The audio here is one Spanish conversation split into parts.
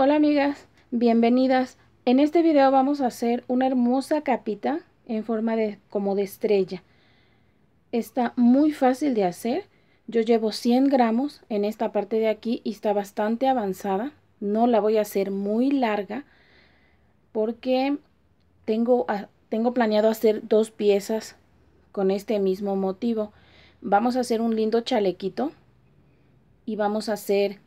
Hola amigas, bienvenidas. En este video vamos a hacer una hermosa capita en forma de como de estrella. Está muy fácil de hacer. Yo llevo 100 gramos en esta parte de aquí y está bastante avanzada. No la voy a hacer muy larga porque tengo, tengo planeado hacer dos piezas con este mismo motivo. Vamos a hacer un lindo chalequito y vamos a hacer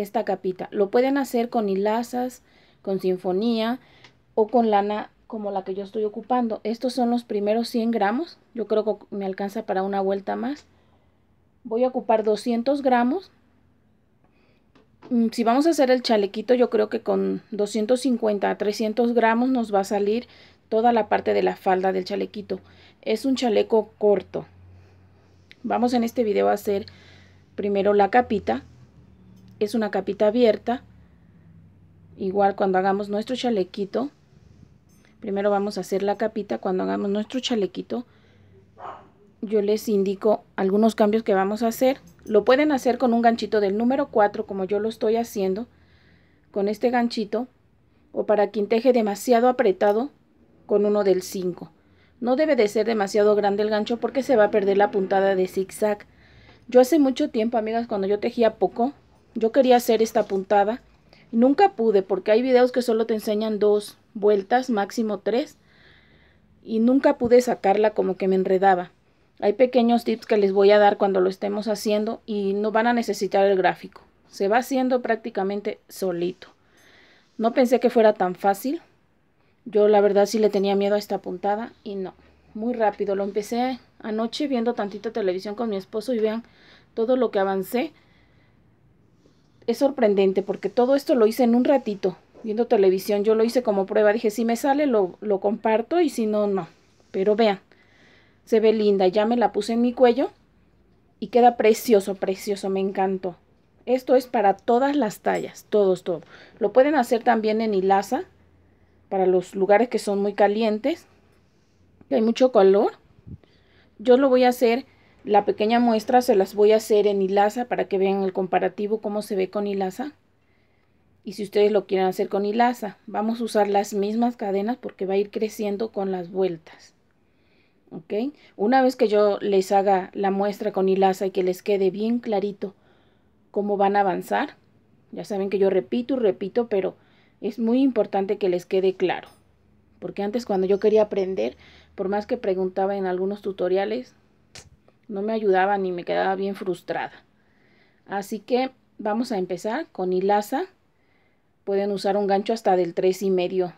esta capita. Lo pueden hacer con hilazas, con sinfonía o con lana como la que yo estoy ocupando. Estos son los primeros 100 gramos. Yo creo que me alcanza para una vuelta más. Voy a ocupar 200 gramos. Mm, si vamos a hacer el chalequito, yo creo que con 250 a 300 gramos nos va a salir toda la parte de la falda del chalequito. Es un chaleco corto. Vamos en este video a hacer primero la capita es una capita abierta. Igual cuando hagamos nuestro chalequito, primero vamos a hacer la capita. Cuando hagamos nuestro chalequito, yo les indico algunos cambios que vamos a hacer. Lo pueden hacer con un ganchito del número 4, como yo lo estoy haciendo, con este ganchito, o para quien teje demasiado apretado, con uno del 5. No debe de ser demasiado grande el gancho porque se va a perder la puntada de zigzag. Yo hace mucho tiempo, amigas, cuando yo tejía poco, yo quería hacer esta puntada. Nunca pude porque hay videos que solo te enseñan dos vueltas, máximo tres. Y nunca pude sacarla como que me enredaba. Hay pequeños tips que les voy a dar cuando lo estemos haciendo y no van a necesitar el gráfico. Se va haciendo prácticamente solito. No pensé que fuera tan fácil. Yo la verdad sí le tenía miedo a esta puntada y no. Muy rápido. Lo empecé anoche viendo tantita televisión con mi esposo y vean todo lo que avancé es sorprendente porque todo esto lo hice en un ratito, viendo televisión. Yo lo hice como prueba. Dije, si me sale, lo, lo comparto y si no, no. Pero vean, se ve linda. Ya me la puse en mi cuello y queda precioso, precioso. Me encantó. Esto es para todas las tallas, todos, todos Lo pueden hacer también en hilaza, para los lugares que son muy calientes, que hay mucho calor. Yo lo voy a hacer la pequeña muestra se las voy a hacer en hilaza para que vean el comparativo cómo se ve con hilaza. Y si ustedes lo quieren hacer con hilaza, vamos a usar las mismas cadenas porque va a ir creciendo con las vueltas. ¿Ok? Una vez que yo les haga la muestra con hilaza y que les quede bien clarito cómo van a avanzar, ya saben que yo repito y repito, pero es muy importante que les quede claro. Porque antes cuando yo quería aprender, por más que preguntaba en algunos tutoriales, no me ayudaba ni me quedaba bien frustrada. Así que vamos a empezar con hilaza. Pueden usar un gancho hasta del 3.5.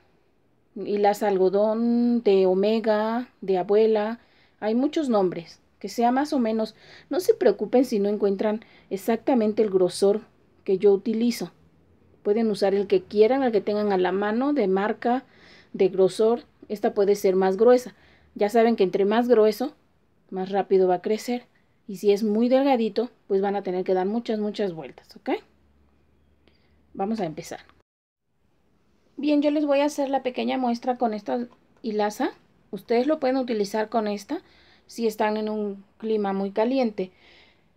y Hilaza algodón, de omega, de abuela. Hay muchos nombres. Que sea más o menos. No se preocupen si no encuentran exactamente el grosor que yo utilizo. Pueden usar el que quieran, el que tengan a la mano, de marca, de grosor. Esta puede ser más gruesa. Ya saben que entre más grueso, más rápido va a crecer. Y si es muy delgadito, pues van a tener que dar muchas, muchas vueltas, ¿ok? Vamos a empezar. Bien, yo les voy a hacer la pequeña muestra con esta hilaza. Ustedes lo pueden utilizar con esta si están en un clima muy caliente.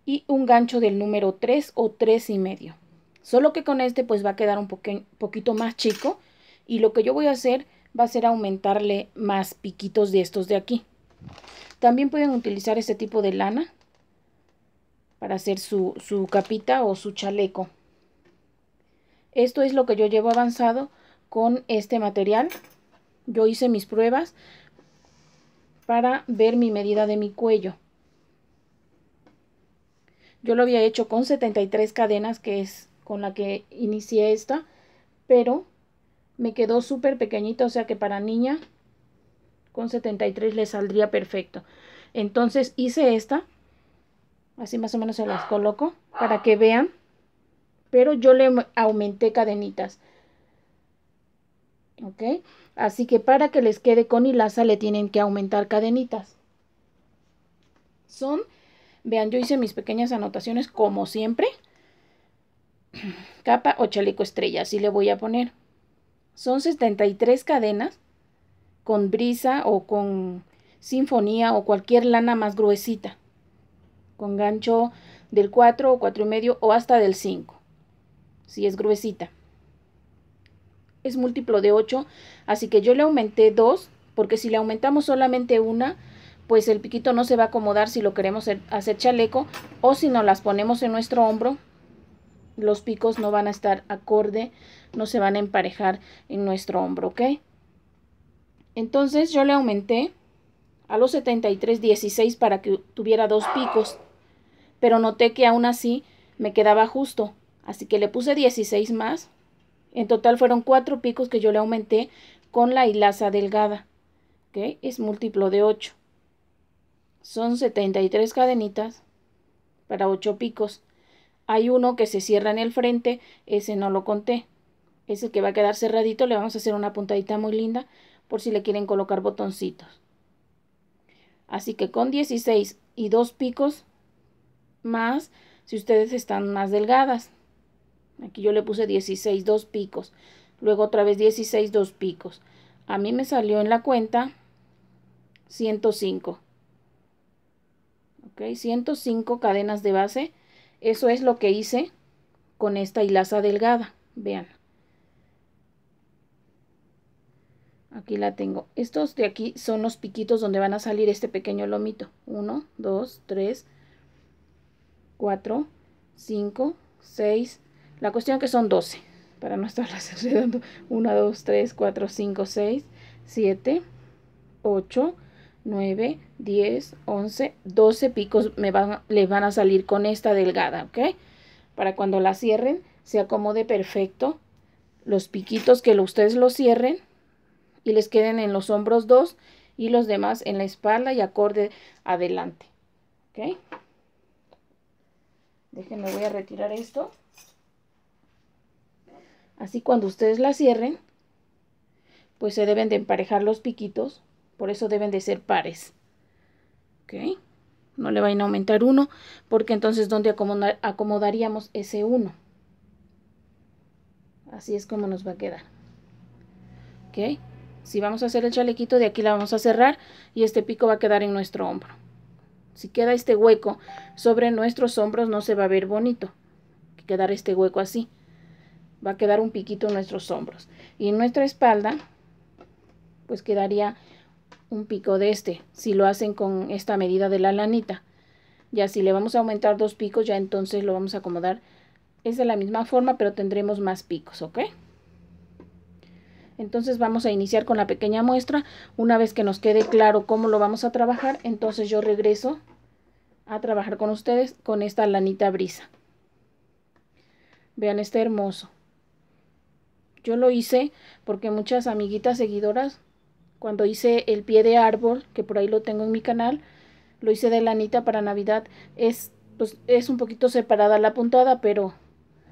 Y un gancho del número 3 o 3 y medio. Solo que con este pues va a quedar un poquito más chico. Y lo que yo voy a hacer va a ser aumentarle más piquitos de estos de aquí. También pueden utilizar este tipo de lana para hacer su, capita o su chaleco. Esto es lo que yo llevo avanzado con este material. Yo hice mis pruebas para ver mi medida de mi cuello. Yo lo había hecho con 73 cadenas, que es con la que inicié esta, pero me quedó súper pequeñita, o sea que para niña con 73 le saldría perfecto. Entonces hice esta, así más o menos se las coloco para que vean, pero yo le aumenté cadenitas. ¿Ok? Así que para que les quede con hilaza le tienen que aumentar cadenitas. Son, vean, yo hice mis pequeñas anotaciones como siempre. Capa o chaleco estrella, así le voy a poner. Son 73 cadenas con brisa o con sinfonía o cualquier lana más gruesita, con gancho del 4 o 4 y medio o hasta del 5, si es gruesita. Es múltiplo de 8, así que yo le aumenté 2, porque si le aumentamos solamente una, pues el piquito no se va a acomodar si lo queremos hacer chaleco o si no las ponemos en nuestro hombro, los picos no van a estar acorde, no se van a emparejar en nuestro hombro, ¿ok? Entonces yo le aumenté a los 73 16 para que tuviera dos picos, pero noté que aún así me quedaba justo, así que le puse 16 más. En total fueron cuatro picos que yo le aumenté con la hilaza delgada, que es múltiplo de 8. Son 73 cadenitas para 8 picos. Hay uno que se cierra en el frente, ese no lo conté. Ese que va a quedar cerradito, le vamos a hacer una puntadita muy linda por si le quieren colocar botoncitos. Así que con 16 y 2 picos más si ustedes están más delgadas. Aquí yo le puse 16, 2 picos. Luego otra vez 16, 2 picos. A mí me salió en la cuenta 105. Ok, 105 cadenas de base. Eso es lo que hice con esta hilaza delgada. Vean. Aquí la tengo. Estos de aquí son los piquitos donde van a salir este pequeño lomito. 1, 2, 3, 4, 5, 6. La cuestión que son 12. Para no estarlas cerrando, 1, 2, 3, 4, 5, 6, 7, 8, 9, 10, 11, 12 picos me van, les van a salir con esta delgada, ¿ok? Para cuando la cierren se acomode perfecto. Los piquitos que ustedes lo cierren y les queden en los hombros dos y los demás en la espalda y acorde adelante. ¿Ok? Déjenme, voy a retirar esto. Así cuando ustedes la cierren, pues se deben de emparejar los piquitos. Por eso deben de ser pares. ¿Ok? No le vayan a aumentar uno, porque entonces ¿dónde acomodaríamos ese uno? Así es como nos va a quedar. ¿Ok? Si vamos a hacer el chalequito, de aquí la vamos a cerrar y este pico va a quedar en nuestro hombro. Si queda este hueco sobre nuestros hombros, no se va a ver bonito. quedar este hueco así. Va a quedar un piquito en nuestros hombros. Y en nuestra espalda, pues quedaría un pico de este, si lo hacen con esta medida de la lanita. Ya si le vamos a aumentar dos picos, ya entonces lo vamos a acomodar. Es de la misma forma, pero tendremos más picos, ¿ok? Entonces vamos a iniciar con la pequeña muestra. Una vez que nos quede claro cómo lo vamos a trabajar, entonces yo regreso a trabajar con ustedes con esta lanita brisa. Vean este hermoso. Yo lo hice porque muchas amiguitas seguidoras, cuando hice el pie de árbol, que por ahí lo tengo en mi canal, lo hice de lanita para Navidad. Es, pues, es un poquito separada la puntada, pero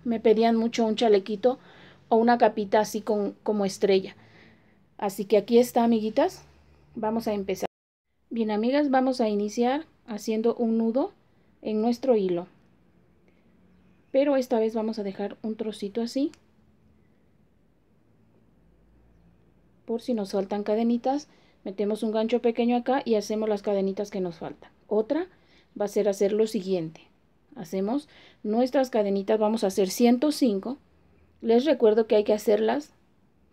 me pedían mucho un chalequito una capita así con, como estrella. Así que aquí está, amiguitas. Vamos a empezar. Bien, amigas, vamos a iniciar haciendo un nudo en nuestro hilo. Pero esta vez vamos a dejar un trocito así. Por si nos faltan cadenitas, metemos un gancho pequeño acá y hacemos las cadenitas que nos faltan. Otra va a ser hacer lo siguiente. Hacemos nuestras cadenitas, vamos a hacer 105 les recuerdo que hay que hacerlas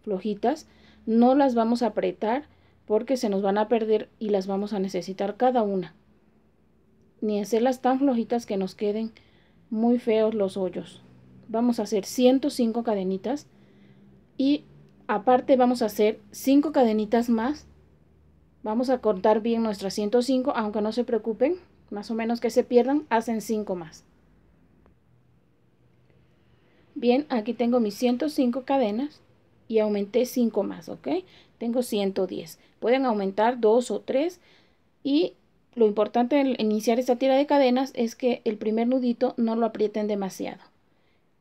flojitas, no las vamos a apretar porque se nos van a perder y las vamos a necesitar cada una. Ni hacerlas tan flojitas que nos queden muy feos los hoyos. Vamos a hacer 105 cadenitas y aparte vamos a hacer 5 cadenitas más. Vamos a cortar bien nuestras 105, aunque no se preocupen, más o menos que se pierdan, hacen 5 más. Bien, aquí tengo mis 105 cadenas y aumenté 5 más, ¿ok? Tengo 110. Pueden aumentar 2 o 3 y lo importante al iniciar esta tira de cadenas es que el primer nudito no lo aprieten demasiado.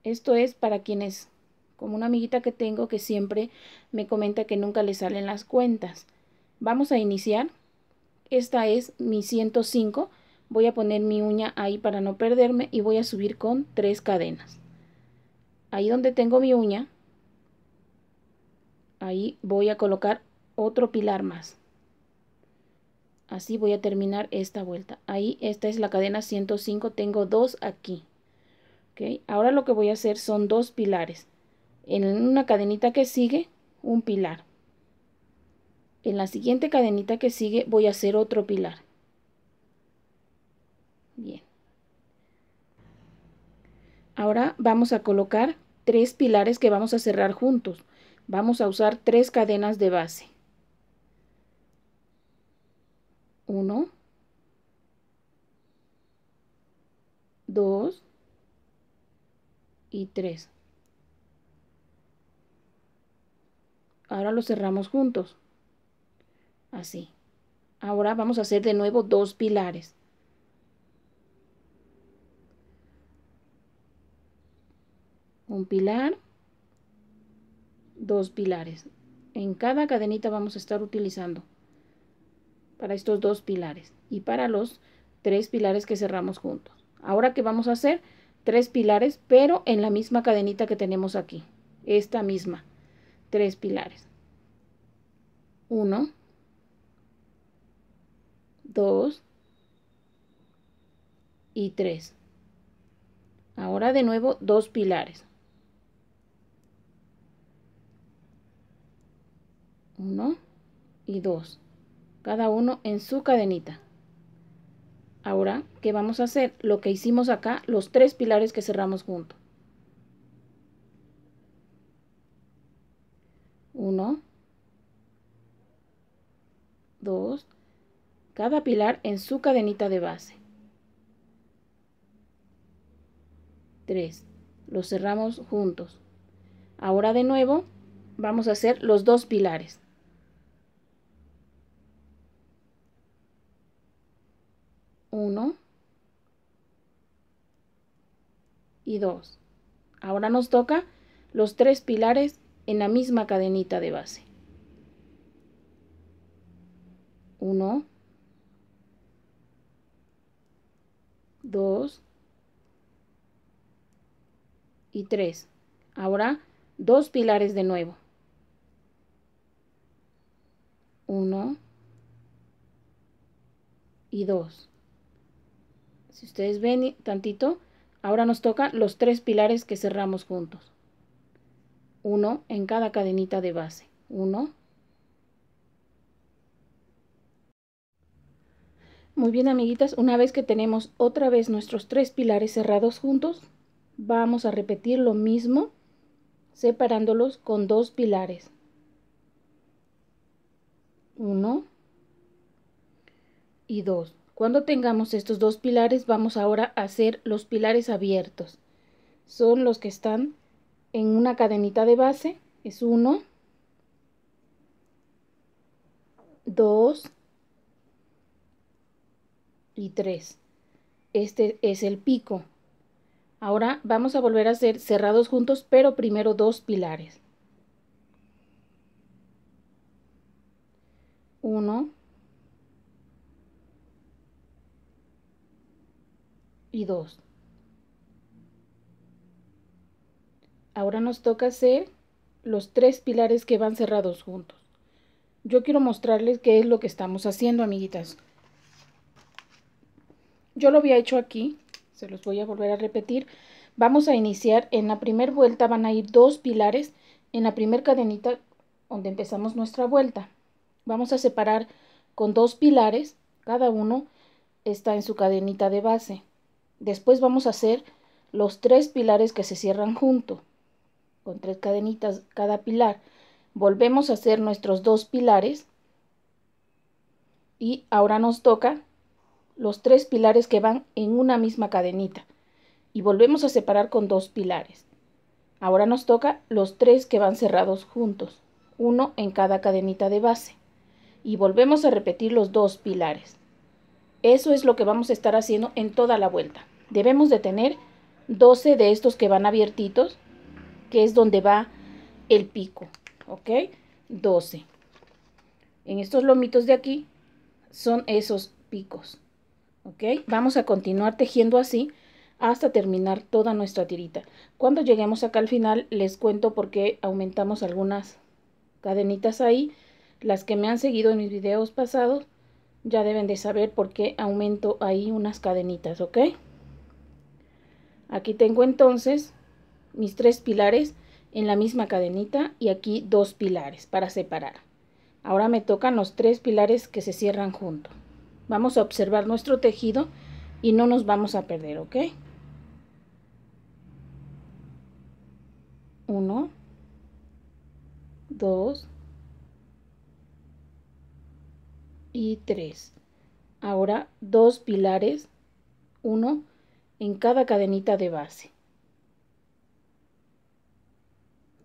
Esto es para quienes, como una amiguita que tengo que siempre me comenta que nunca le salen las cuentas. Vamos a iniciar. Esta es mi 105. Voy a poner mi uña ahí para no perderme y voy a subir con 3 cadenas ahí donde tengo mi uña, ahí voy a colocar otro pilar más. Así voy a terminar esta vuelta. Ahí, esta es la cadena 105, tengo dos aquí. ¿Okay? Ahora lo que voy a hacer son dos pilares. En una cadenita que sigue, un pilar. En la siguiente cadenita que sigue voy a hacer otro pilar. Bien. Ahora vamos a colocar tres pilares que vamos a cerrar juntos. Vamos a usar tres cadenas de base. Uno. Dos. y tres. Ahora los cerramos juntos. Así. Ahora vamos a hacer de nuevo dos pilares. un pilar, dos pilares. En cada cadenita vamos a estar utilizando para estos dos pilares y para los tres pilares que cerramos juntos. Ahora que vamos a hacer tres pilares, pero en la misma cadenita que tenemos aquí, esta misma, tres pilares. Uno, dos y tres. Ahora de nuevo dos pilares. 1 y 2, cada uno en su cadenita. Ahora, ¿qué vamos a hacer? Lo que hicimos acá, los tres pilares que cerramos juntos. 1, 2, cada pilar en su cadenita de base. 3, los cerramos juntos. Ahora de nuevo vamos a hacer los dos pilares. 1 y 2. Ahora nos toca los tres pilares en la misma cadenita de base. 1, 2 y 3. Ahora dos pilares de nuevo. 1 y 2. Si ustedes ven tantito, ahora nos toca los tres pilares que cerramos juntos. Uno en cada cadenita de base. Uno. Muy bien, amiguitas, una vez que tenemos otra vez nuestros tres pilares cerrados juntos, vamos a repetir lo mismo separándolos con dos pilares. Uno y dos. Cuando tengamos estos dos pilares, vamos ahora a hacer los pilares abiertos. Son los que están en una cadenita de base. Es uno, dos y tres. Este es el pico. Ahora vamos a volver a hacer cerrados juntos, pero primero dos pilares. 1, y dos Ahora nos toca hacer los tres pilares que van cerrados juntos. Yo quiero mostrarles qué es lo que estamos haciendo, amiguitas. Yo lo había hecho aquí, se los voy a volver a repetir. Vamos a iniciar, en la primera vuelta van a ir dos pilares en la primera cadenita donde empezamos nuestra vuelta. Vamos a separar con dos pilares, cada uno está en su cadenita de base. Después vamos a hacer los tres pilares que se cierran junto, con tres cadenitas cada pilar. Volvemos a hacer nuestros dos pilares y ahora nos toca los tres pilares que van en una misma cadenita y volvemos a separar con dos pilares. Ahora nos toca los tres que van cerrados juntos, uno en cada cadenita de base y volvemos a repetir los dos pilares. Eso es lo que vamos a estar haciendo en toda la vuelta. Debemos de tener 12 de estos que van abiertitos, que es donde va el pico, ¿ok? 12. En estos lomitos de aquí son esos picos, ¿ok? Vamos a continuar tejiendo así hasta terminar toda nuestra tirita. Cuando lleguemos acá al final les cuento por qué aumentamos algunas cadenitas ahí. Las que me han seguido en mis videos pasados ya deben de saber por qué aumento ahí unas cadenitas, ¿ok? Aquí tengo entonces mis tres pilares en la misma cadenita y aquí dos pilares para separar. Ahora me tocan los tres pilares que se cierran juntos. Vamos a observar nuestro tejido y no nos vamos a perder, ¿ok? Uno, dos, y tres Ahora dos pilares, uno en cada cadenita de base.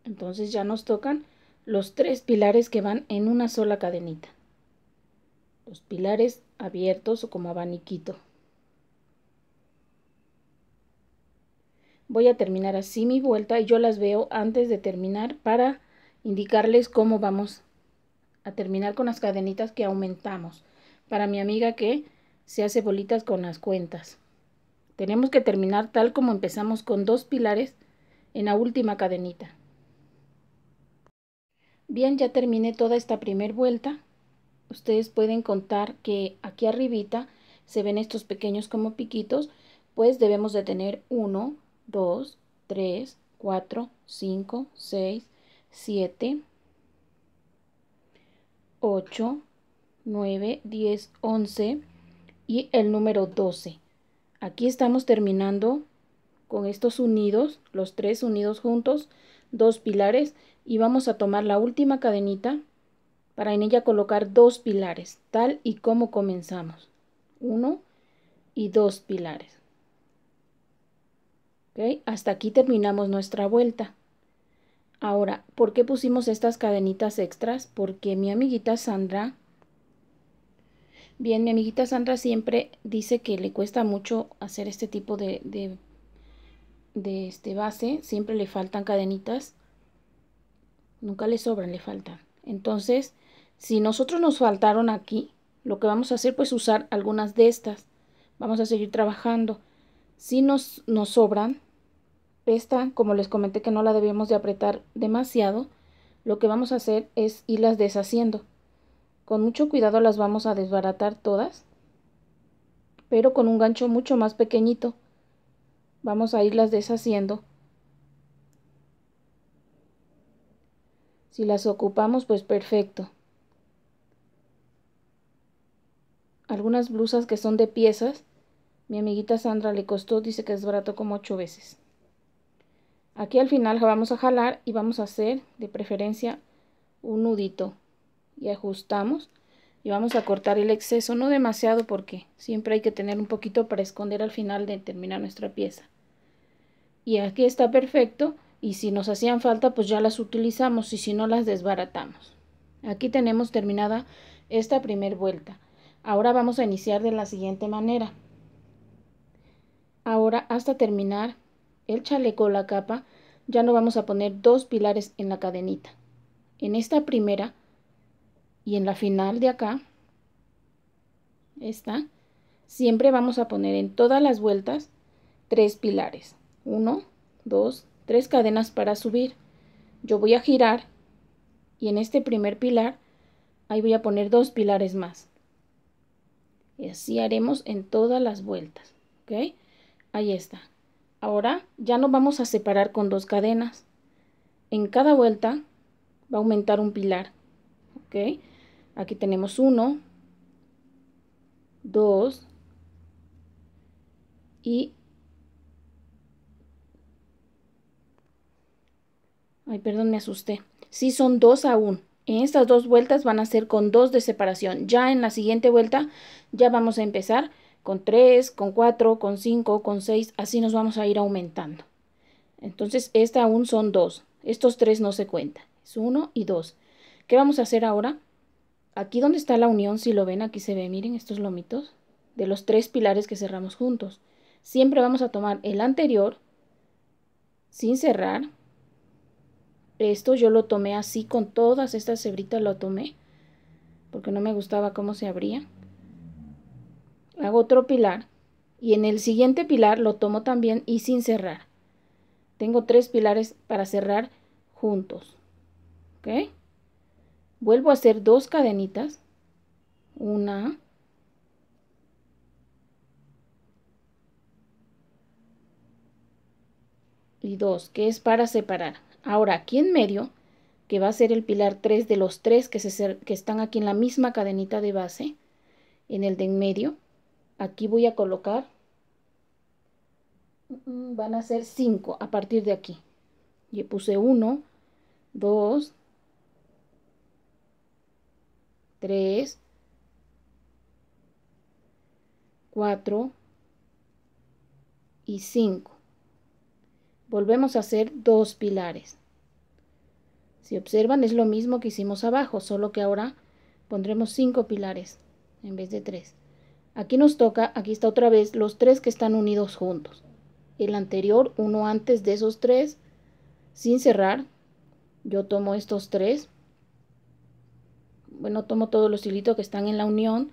Entonces ya nos tocan los tres pilares que van en una sola cadenita. Los pilares abiertos o como abaniquito. Voy a terminar así mi vuelta y yo las veo antes de terminar para indicarles cómo vamos a terminar con las cadenitas que aumentamos. Para mi amiga que se hace bolitas con las cuentas. Tenemos que terminar tal como empezamos con dos pilares en la última cadenita. Bien, ya terminé toda esta primer vuelta. Ustedes pueden contar que aquí arribita se ven estos pequeños como piquitos, pues debemos de tener 1, 2, 3, 4, 5, 6, 7, 8, 9, 10, 11 y el número 12. Aquí estamos terminando con estos unidos, los tres unidos juntos, dos pilares y vamos a tomar la última cadenita para en ella colocar dos pilares, tal y como comenzamos. Uno y dos pilares. Hasta aquí terminamos nuestra vuelta. Ahora, ¿por qué pusimos estas cadenitas extras? Porque mi amiguita Sandra, bien, mi amiguita Sandra siempre dice que le cuesta mucho hacer este tipo de, de, este base, siempre le faltan cadenitas, nunca le sobran, le faltan. Entonces, si nosotros nos faltaron aquí, lo que vamos a hacer pues usar algunas de estas. Vamos a seguir trabajando. Si nos, nos sobran, esta, como les comenté que no la debemos de apretar demasiado, lo que vamos a hacer es irlas deshaciendo. Con mucho cuidado las vamos a desbaratar todas, pero con un gancho mucho más pequeñito. Vamos a irlas deshaciendo. Si las ocupamos, pues perfecto. Algunas blusas que son de piezas, mi amiguita Sandra le costó, dice que desbarató como ocho veces. Aquí al final vamos a jalar y vamos a hacer de preferencia un nudito y ajustamos y vamos a cortar el exceso, no demasiado porque siempre hay que tener un poquito para esconder al final de terminar nuestra pieza. Y aquí está perfecto y si nos hacían falta pues ya las utilizamos y si no las desbaratamos. Aquí tenemos terminada esta primer vuelta. Ahora vamos a iniciar de la siguiente manera. Ahora hasta terminar el chaleco la capa, ya no vamos a poner dos pilares en la cadenita. En esta primera y en la final de acá, esta, siempre vamos a poner en todas las vueltas tres pilares. Uno, dos, tres cadenas para subir. Yo voy a girar y en este primer pilar, ahí voy a poner dos pilares más. Y así haremos en todas las vueltas. ¿Ok? Ahí está. Ahora ya nos vamos a separar con dos cadenas. En cada vuelta va a aumentar un pilar. ¿Ok? Aquí tenemos uno, dos y... Ay, perdón, me asusté. Sí, son dos aún. En estas dos vueltas van a ser con dos de separación. Ya en la siguiente vuelta ya vamos a empezar con 3, con 4, con 5, con 6, así nos vamos a ir aumentando. Entonces, esta aún son 2. Estos 3 no se cuentan. Es 1 y 2. ¿Qué vamos a hacer ahora? Aquí donde está la unión, si lo ven, aquí se ve, miren estos lomitos, de los tres pilares que cerramos juntos. Siempre vamos a tomar el anterior sin cerrar. Esto yo lo tomé así con todas estas cebritas lo tomé, porque no me gustaba cómo se abría hago otro pilar y en el siguiente pilar lo tomo también y sin cerrar. Tengo tres pilares para cerrar juntos. ¿Ok? Vuelvo a hacer dos cadenitas. Una. Y dos, que es para separar. Ahora aquí en medio, que va a ser el pilar 3 de los tres que, se, que están aquí en la misma cadenita de base, en el de en medio, aquí voy a colocar, mm, van a ser 5 a partir de aquí. y puse 1, 2, 3, 4 y 5. Volvemos a hacer dos pilares. Si observan es lo mismo que hicimos abajo, solo que ahora pondremos 5 pilares en vez de 3. Aquí nos toca, aquí está otra vez, los tres que están unidos juntos. El anterior, uno antes de esos tres, sin cerrar. Yo tomo estos tres. Bueno, tomo todos los hilitos que están en la unión.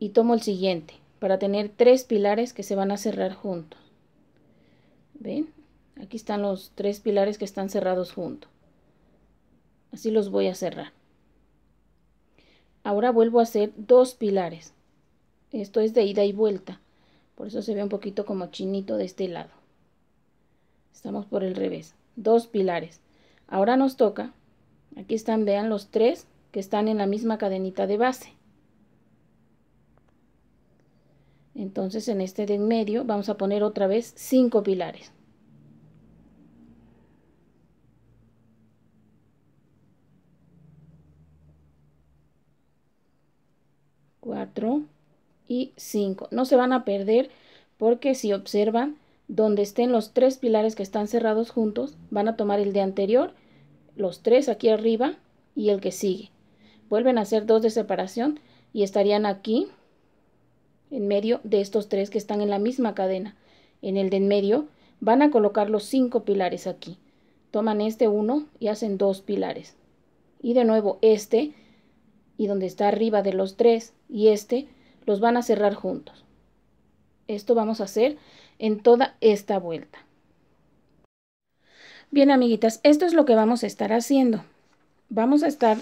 Y tomo el siguiente, para tener tres pilares que se van a cerrar juntos. ¿Ven? Aquí están los tres pilares que están cerrados juntos. Así los voy a cerrar. Ahora vuelvo a hacer dos pilares. Esto es de ida y vuelta. Por eso se ve un poquito como chinito de este lado. Estamos por el revés. Dos pilares. Ahora nos toca, aquí están, vean los tres que están en la misma cadenita de base. Entonces en este de en medio vamos a poner otra vez cinco pilares. 4 y 5. No se van a perder porque si observan donde estén los tres pilares que están cerrados juntos, van a tomar el de anterior, los tres aquí arriba y el que sigue. Vuelven a hacer dos de separación y estarían aquí en medio de estos tres que están en la misma cadena. En el de en medio van a colocar los cinco pilares aquí. Toman este uno y hacen dos pilares. Y de nuevo este y donde está arriba de los tres y este, los van a cerrar juntos. Esto vamos a hacer en toda esta vuelta. Bien, amiguitas, esto es lo que vamos a estar haciendo. Vamos a estar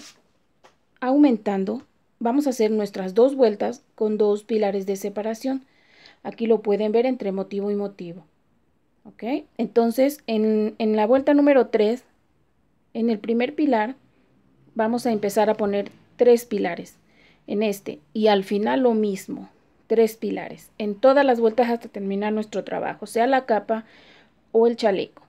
aumentando, vamos a hacer nuestras dos vueltas con dos pilares de separación. Aquí lo pueden ver entre motivo y motivo. ¿Ok? Entonces, en, en la vuelta número 3, en el primer pilar, vamos a empezar a poner tres pilares en este y al final lo mismo, tres pilares en todas las vueltas hasta terminar nuestro trabajo, sea la capa o el chaleco.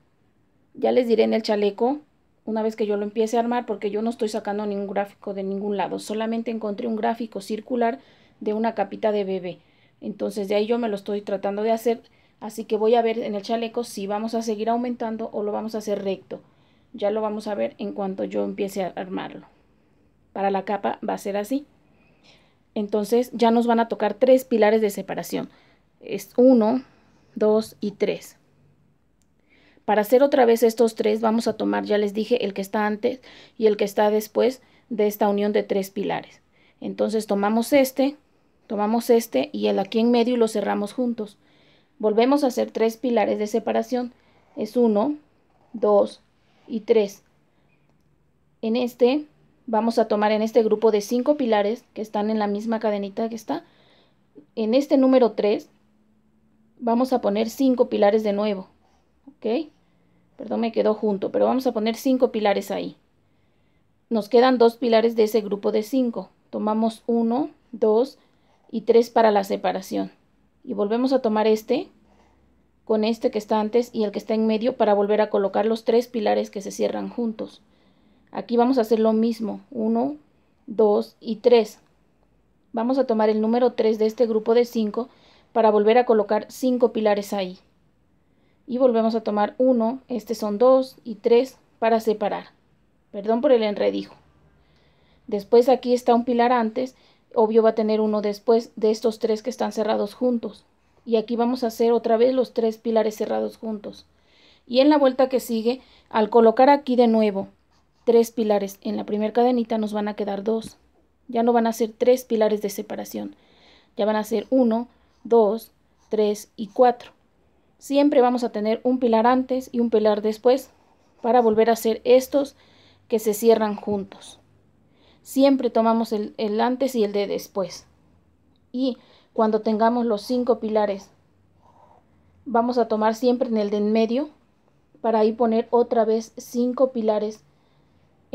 Ya les diré en el chaleco una vez que yo lo empiece a armar porque yo no estoy sacando ningún gráfico de ningún lado, solamente encontré un gráfico circular de una capita de bebé. Entonces de ahí yo me lo estoy tratando de hacer, así que voy a ver en el chaleco si vamos a seguir aumentando o lo vamos a hacer recto. Ya lo vamos a ver en cuanto yo empiece a armarlo para la capa va a ser así. Entonces ya nos van a tocar tres pilares de separación. Es 1, 2 y 3. Para hacer otra vez estos tres vamos a tomar, ya les dije, el que está antes y el que está después de esta unión de tres pilares. Entonces tomamos este, tomamos este y el aquí en medio y lo cerramos juntos. Volvemos a hacer tres pilares de separación. Es 1, 2 y 3. En este vamos a tomar en este grupo de cinco pilares que están en la misma cadenita que está. En este número 3 vamos a poner cinco pilares de nuevo. ¿Ok? Perdón, me quedó junto, pero vamos a poner cinco pilares ahí. Nos quedan dos pilares de ese grupo de cinco. Tomamos uno, dos y tres para la separación. Y volvemos a tomar este con este que está antes y el que está en medio para volver a colocar los tres pilares que se cierran juntos. Aquí vamos a hacer lo mismo, 1, 2 y 3. Vamos a tomar el número 3 de este grupo de 5 para volver a colocar 5 pilares ahí. Y volvemos a tomar 1, este son 2 y 3 para separar. Perdón por el enredijo. Después aquí está un pilar antes, obvio va a tener uno después de estos 3 que están cerrados juntos. Y aquí vamos a hacer otra vez los 3 pilares cerrados juntos. Y en la vuelta que sigue, al colocar aquí de nuevo tres pilares. En la primera cadenita nos van a quedar dos. Ya no van a ser tres pilares de separación. Ya van a ser uno, dos, tres y cuatro. Siempre vamos a tener un pilar antes y un pilar después para volver a hacer estos que se cierran juntos. Siempre tomamos el, el antes y el de después. Y cuando tengamos los cinco pilares, vamos a tomar siempre en el de en medio para ahí poner otra vez cinco pilares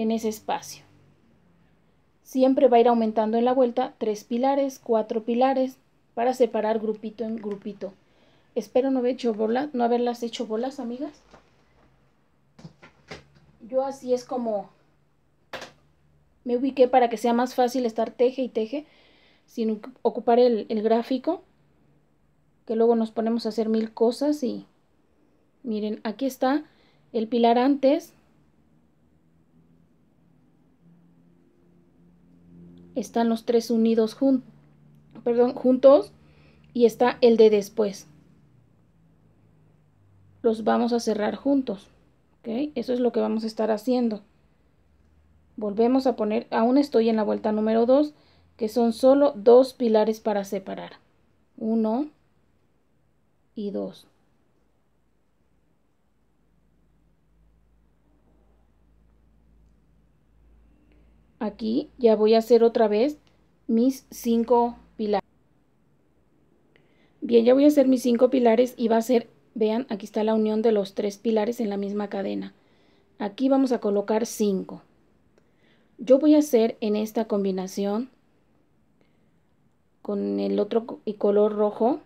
en ese espacio. Siempre va a ir aumentando en la vuelta tres pilares, cuatro pilares, para separar grupito en grupito. Espero no haber hecho bolas, no haberlas hecho bolas, amigas. Yo así es como me ubiqué para que sea más fácil estar teje y teje sin ocupar el, el gráfico. Que luego nos ponemos a hacer mil cosas y miren, aquí está el pilar antes, están los tres unidos perdón, juntos y está el de después. Los vamos a cerrar juntos. Eso es lo que vamos a estar haciendo. Volvemos a poner, aún estoy en la vuelta número 2, que son solo dos pilares para separar. Uno y dos. Aquí ya voy a hacer otra vez mis cinco pilares. Bien, ya voy a hacer mis cinco pilares y va a ser, vean, aquí está la unión de los tres pilares en la misma cadena. Aquí vamos a colocar cinco. Yo voy a hacer en esta combinación con el otro y color rojo.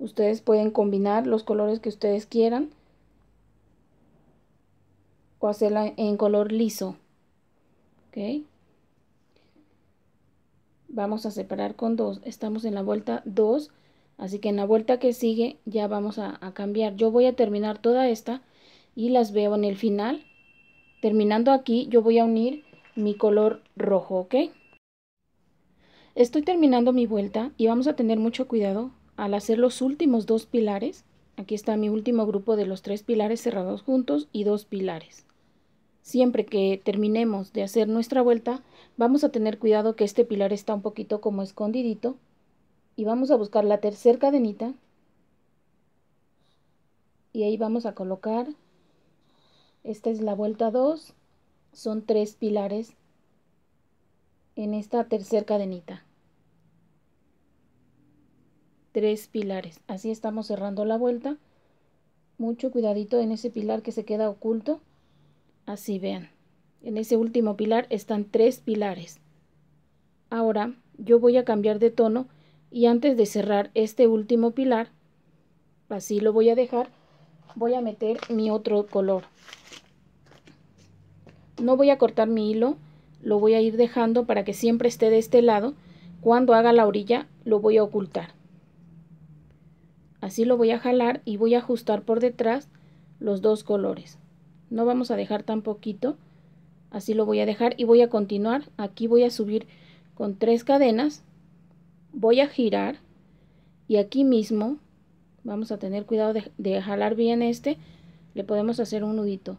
Ustedes pueden combinar los colores que ustedes quieran o hacerla en color liso. ¿Ok? Vamos a separar con dos. Estamos en la vuelta 2. Así que en la vuelta que sigue ya vamos a, a, cambiar. Yo voy a terminar toda esta y las veo en el final. Terminando aquí yo voy a unir mi color rojo, ¿ok? Estoy terminando mi vuelta y vamos a tener mucho cuidado al hacer los últimos dos pilares. Aquí está mi último grupo de los tres pilares cerrados juntos y dos pilares. Siempre que terminemos de hacer nuestra vuelta, vamos a tener cuidado que este pilar está un poquito como escondidito y vamos a buscar la tercera cadenita y ahí vamos a colocar esta es la vuelta 2 son tres pilares en esta tercera cadenita tres pilares así estamos cerrando la vuelta mucho cuidadito en ese pilar que se queda oculto Así vean. En ese último pilar están tres pilares. Ahora yo voy a cambiar de tono y antes de cerrar este último pilar, así lo voy a dejar, voy a meter mi otro color. No voy a cortar mi hilo, lo voy a ir dejando para que siempre esté de este lado. Cuando haga la orilla lo voy a ocultar. Así lo voy a jalar y voy a ajustar por detrás los dos colores no vamos a dejar tan poquito así lo voy a dejar y voy a continuar aquí voy a subir con tres cadenas voy a girar y aquí mismo vamos a tener cuidado de, de jalar bien este le podemos hacer un nudito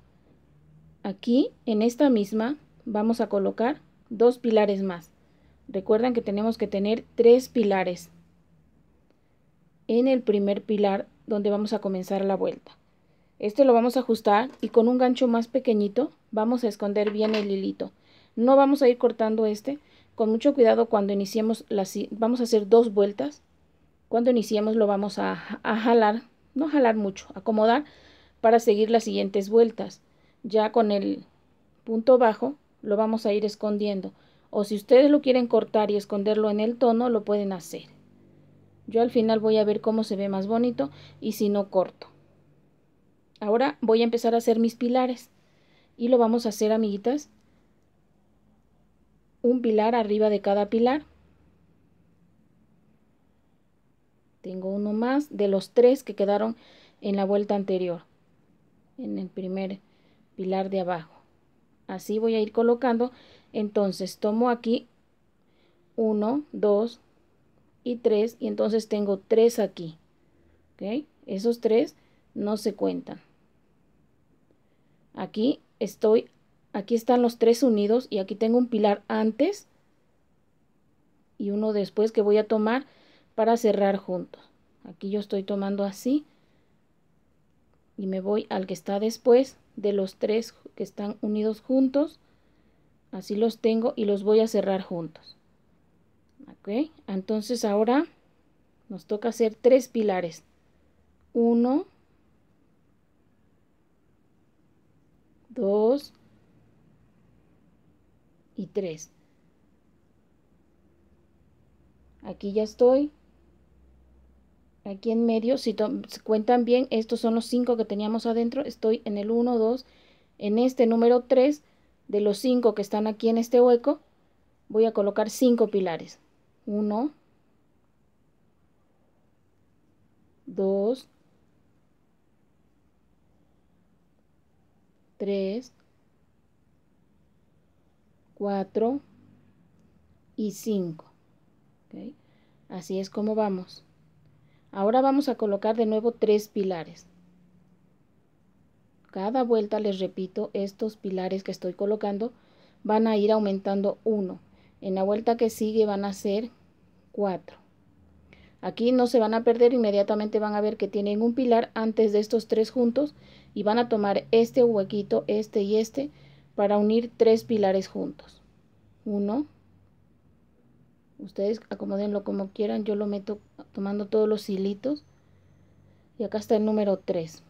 aquí en esta misma vamos a colocar dos pilares más recuerden que tenemos que tener tres pilares en el primer pilar donde vamos a comenzar la vuelta este lo vamos a ajustar y con un gancho más pequeñito vamos a esconder bien el hilito. No vamos a ir cortando este. Con mucho cuidado cuando iniciemos, las, vamos a hacer dos vueltas. Cuando iniciemos lo vamos a jalar, no jalar mucho, acomodar para seguir las siguientes vueltas. Ya con el punto bajo lo vamos a ir escondiendo. O si ustedes lo quieren cortar y esconderlo en el tono, lo pueden hacer. Yo al final voy a ver cómo se ve más bonito y si no corto. Ahora voy a empezar a hacer mis pilares. Y lo vamos a hacer, amiguitas, un pilar arriba de cada pilar. Tengo uno más de los tres que quedaron en la vuelta anterior, en el primer pilar de abajo. Así voy a ir colocando. Entonces tomo aquí uno, dos y tres y entonces tengo tres aquí. Esos tres no se cuentan. Aquí estoy, aquí están los tres unidos y aquí tengo un pilar antes y uno después que voy a tomar para cerrar juntos. Aquí yo estoy tomando así y me voy al que está después de los tres que están unidos juntos. Así los tengo y los voy a cerrar juntos. Ok, entonces ahora nos toca hacer tres pilares. Uno, 2 y 3. Aquí ya estoy. Aquí en medio, si cuentan bien, estos son los 5 que teníamos adentro. Estoy en el 1, 2, en este número 3, de los 5 que están aquí en este hueco, voy a colocar 5 pilares. 1, 2, 3, 4 y 5. Así es como vamos. Ahora vamos a colocar de nuevo tres pilares. Cada vuelta, les repito, estos pilares que estoy colocando van a ir aumentando uno. En la vuelta que sigue van a ser 4. Aquí no se van a perder, inmediatamente van a ver que tienen un pilar antes de estos tres juntos y van a tomar este huequito, este y este, para unir tres pilares juntos. Uno. Ustedes acomódenlo como quieran, yo lo meto tomando todos los hilitos. Y acá está el número 3.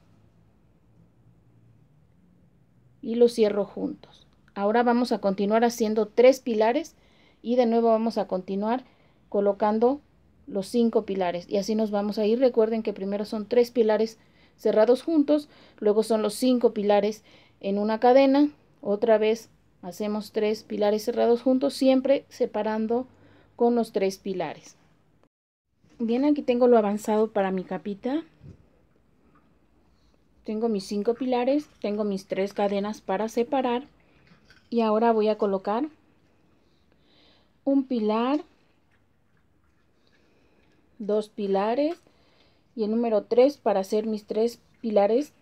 Y lo cierro juntos. Ahora vamos a continuar haciendo tres pilares y de nuevo vamos a continuar colocando los cinco pilares. Y así nos vamos a ir. Recuerden que primero son tres pilares cerrados juntos, luego son los cinco pilares en una cadena, otra vez hacemos tres pilares cerrados juntos, siempre separando con los tres pilares. Bien, aquí tengo lo avanzado para mi capita. Tengo mis cinco pilares, tengo mis tres cadenas para separar y ahora voy a colocar un pilar, dos pilares, y el número 3 para hacer mis tres pilares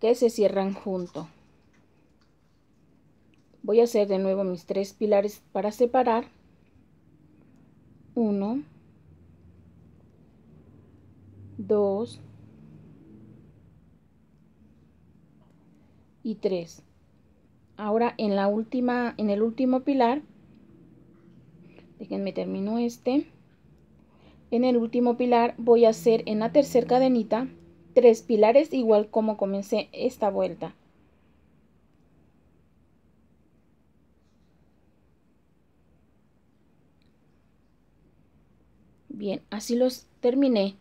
que se cierran junto voy a hacer de nuevo mis tres pilares para separar 1 2 y 3 ahora en la última en el último pilar déjenme termino este en el último pilar voy a hacer en la tercera cadenita tres pilares igual como comencé esta vuelta. Bien, así los terminé.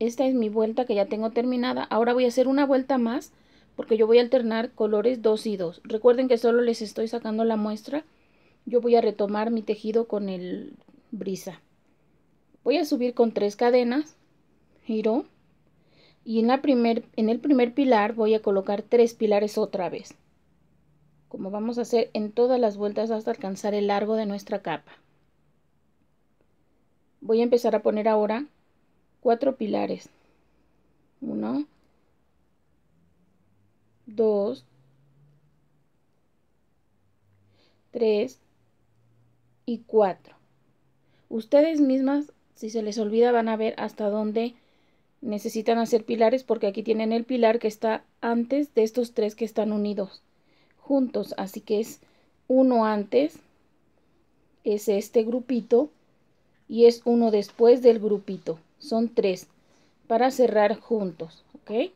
Esta es mi vuelta que ya tengo terminada. Ahora voy a hacer una vuelta más porque yo voy a alternar colores 2 y 2. Recuerden que solo les estoy sacando la muestra. Yo voy a retomar mi tejido con el brisa voy a subir con tres cadenas, giro, y en, la primer, en el primer pilar voy a colocar tres pilares otra vez, como vamos a hacer en todas las vueltas hasta alcanzar el largo de nuestra capa. Voy a empezar a poner ahora cuatro pilares. Uno, dos, tres y cuatro. Ustedes mismas si se les olvida van a ver hasta dónde necesitan hacer pilares porque aquí tienen el pilar que está antes de estos tres que están unidos juntos. Así que es uno antes, es este grupito y es uno después del grupito. Son tres para cerrar juntos, ¿ok?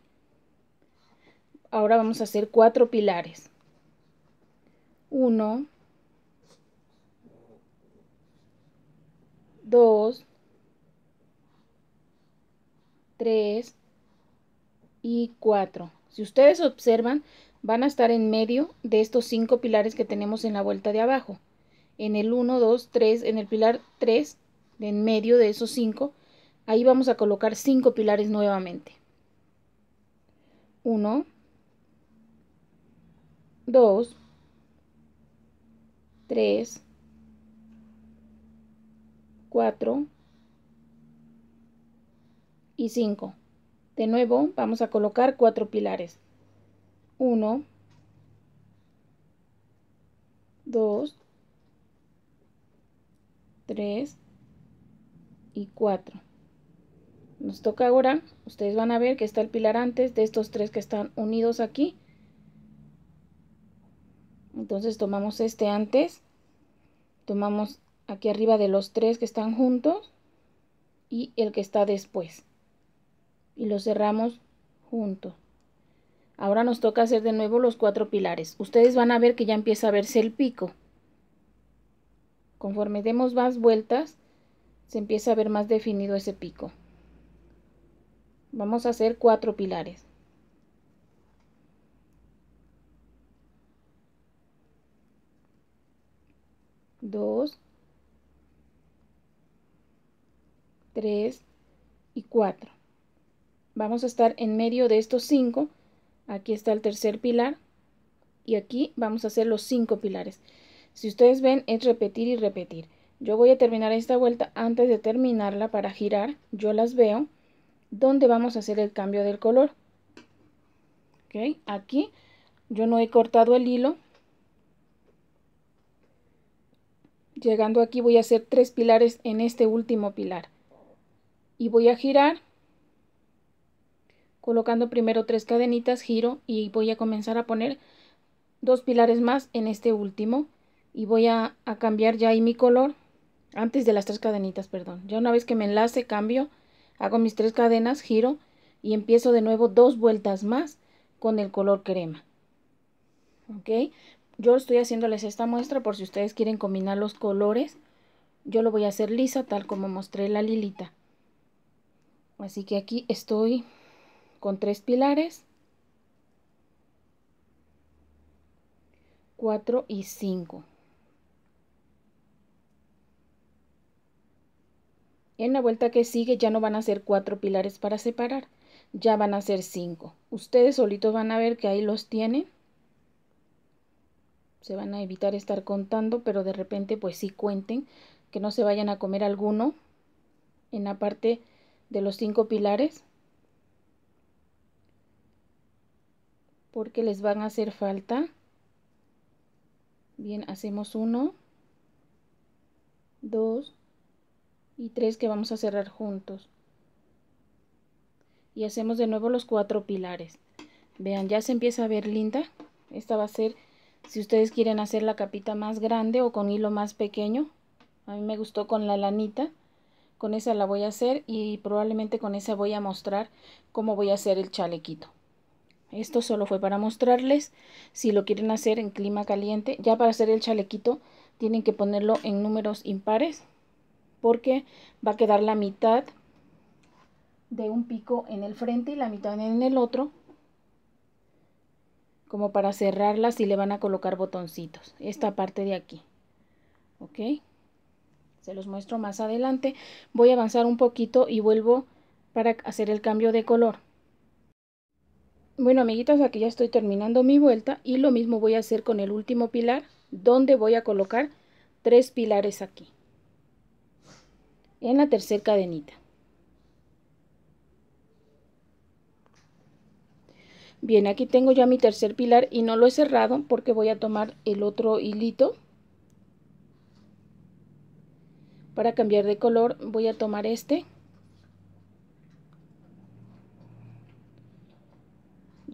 Ahora vamos a hacer cuatro pilares. Uno, dos, 3 y 4. Si ustedes observan, van a estar en medio de estos 5 pilares que tenemos en la vuelta de abajo. En el 1, 2, 3, en el pilar 3, en medio de esos 5 ahí vamos a colocar 5 pilares nuevamente. 1, 2, 3, 4, y 5. De nuevo, vamos a colocar cuatro pilares. 1, 2, 3 y 4. Nos toca ahora, ustedes van a ver que está el pilar antes de estos tres que están unidos aquí. Entonces tomamos este antes, tomamos aquí arriba de los tres que están juntos y el que está después y lo cerramos junto. Ahora nos toca hacer de nuevo los cuatro pilares. Ustedes van a ver que ya empieza a verse el pico. Conforme demos más vueltas, se empieza a ver más definido ese pico. Vamos a hacer cuatro pilares. Dos, tres y cuatro vamos a estar en medio de estos cinco. Aquí está el tercer pilar y aquí vamos a hacer los cinco pilares. Si ustedes ven, es repetir y repetir. Yo voy a terminar esta vuelta antes de terminarla para girar. Yo las veo donde vamos a hacer el cambio del color. Aquí yo no he cortado el hilo. Llegando aquí voy a hacer tres pilares en este último pilar. Y voy a girar colocando primero tres cadenitas, giro y voy a comenzar a poner dos pilares más en este último y voy a, cambiar ya ahí mi color antes de las tres cadenitas, perdón. Ya una vez que me enlace cambio, hago mis tres cadenas, giro y empiezo de nuevo dos vueltas más con el color crema. ¿Ok? Yo estoy haciéndoles esta muestra por si ustedes quieren combinar los colores. Yo lo voy a hacer lisa tal como mostré la lilita. Así que aquí estoy con tres pilares cuatro y cinco. en la vuelta que sigue ya no van a ser cuatro pilares para separar ya van a ser cinco. ustedes solitos van a ver que ahí los tienen se van a evitar estar contando pero de repente pues sí cuenten que no se vayan a comer alguno en la parte de los cinco pilares porque les van a hacer falta. Bien, hacemos uno, dos y tres que vamos a cerrar juntos. Y hacemos de nuevo los cuatro pilares. Vean, ya se empieza a ver linda. Esta va a ser, si ustedes quieren hacer la capita más grande o con hilo más pequeño. A mí me gustó con la lanita. Con esa la voy a hacer y probablemente con esa voy a mostrar cómo voy a hacer el chalequito. Esto solo fue para mostrarles si lo quieren hacer en clima caliente. Ya para hacer el chalequito tienen que ponerlo en números impares porque va a quedar la mitad de un pico en el frente y la mitad en el otro como para cerrarlas si le van a colocar botoncitos esta parte de aquí ok se los muestro más adelante voy a avanzar un poquito y vuelvo para hacer el cambio de color bueno amiguitas aquí ya estoy terminando mi vuelta y lo mismo voy a hacer con el último pilar, donde voy a colocar tres pilares aquí, en la tercera cadenita. Bien, aquí tengo ya mi tercer pilar y no lo he cerrado porque voy a tomar el otro hilito. Para cambiar de color voy a tomar este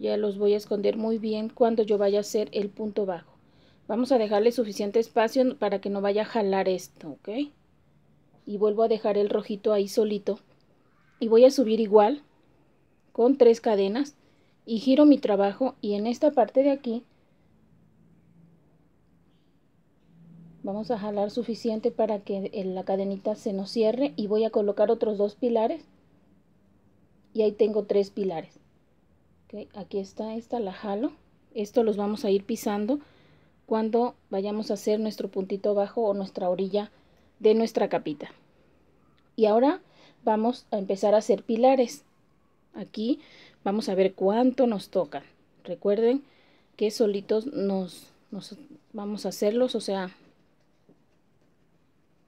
ya los voy a esconder muy bien cuando yo vaya a hacer el punto bajo. Vamos a dejarle suficiente espacio para que no vaya a jalar esto, ¿ok? Y vuelvo a dejar el rojito ahí solito. Y voy a subir igual con tres cadenas y giro mi trabajo y en esta parte de aquí vamos a jalar suficiente para que la cadenita se nos cierre y voy a colocar otros dos pilares y ahí tengo tres pilares aquí está esta, la jalo. Esto los vamos a ir pisando cuando vayamos a hacer nuestro puntito bajo o nuestra orilla de nuestra capita. Y ahora vamos a empezar a hacer pilares. Aquí vamos a ver cuánto nos tocan. Recuerden que solitos nos, nos vamos a hacerlos, o sea,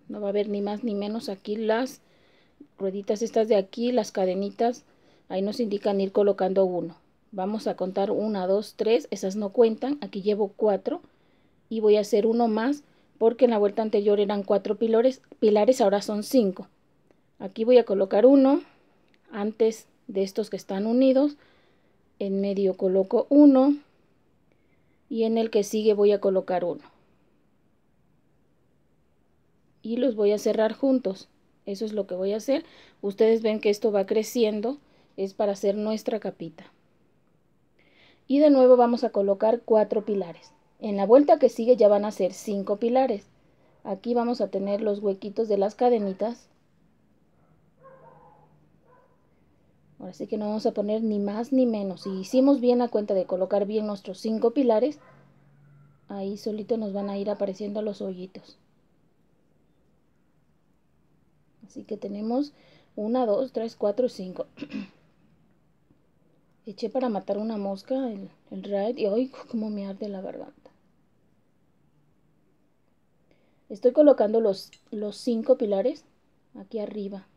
no va a haber ni más ni menos aquí las rueditas estas de aquí, las cadenitas, ahí nos indican ir colocando uno. Vamos a contar 1, 2, tres. esas no cuentan, aquí llevo 4 y voy a hacer uno más porque en la vuelta anterior eran cuatro pilares, pilares, ahora son 5. Aquí voy a colocar uno antes de estos que están unidos, en medio coloco uno y en el que sigue voy a colocar uno. Y los voy a cerrar juntos. Eso es lo que voy a hacer. Ustedes ven que esto va creciendo, es para hacer nuestra capita y de nuevo vamos a colocar cuatro pilares. En la vuelta que sigue ya van a ser cinco pilares. Aquí vamos a tener los huequitos de las cadenitas. Ahora sí que no vamos a poner ni más ni menos. Si hicimos bien la cuenta de colocar bien nuestros cinco pilares, ahí solito nos van a ir apareciendo los hoyitos. Así que tenemos 1, 2, 3, 4, 5. Eché para matar una mosca el, el y hoy cómo me arde la garganta. Estoy colocando los, los cinco pilares aquí arriba.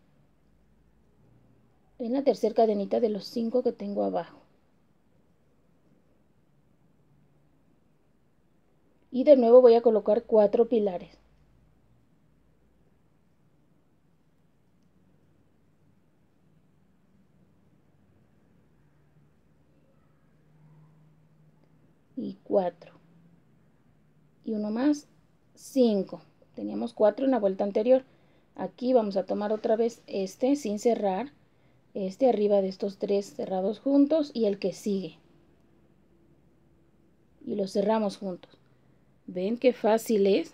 En la tercera cadenita de los cinco que tengo abajo. Y de nuevo voy a colocar cuatro pilares. y 4. Y uno más, 5. Teníamos 4 en la vuelta anterior. Aquí vamos a tomar otra vez este sin cerrar. Este arriba de estos tres cerrados juntos y el que sigue. Y los cerramos juntos. ¿Ven qué fácil es?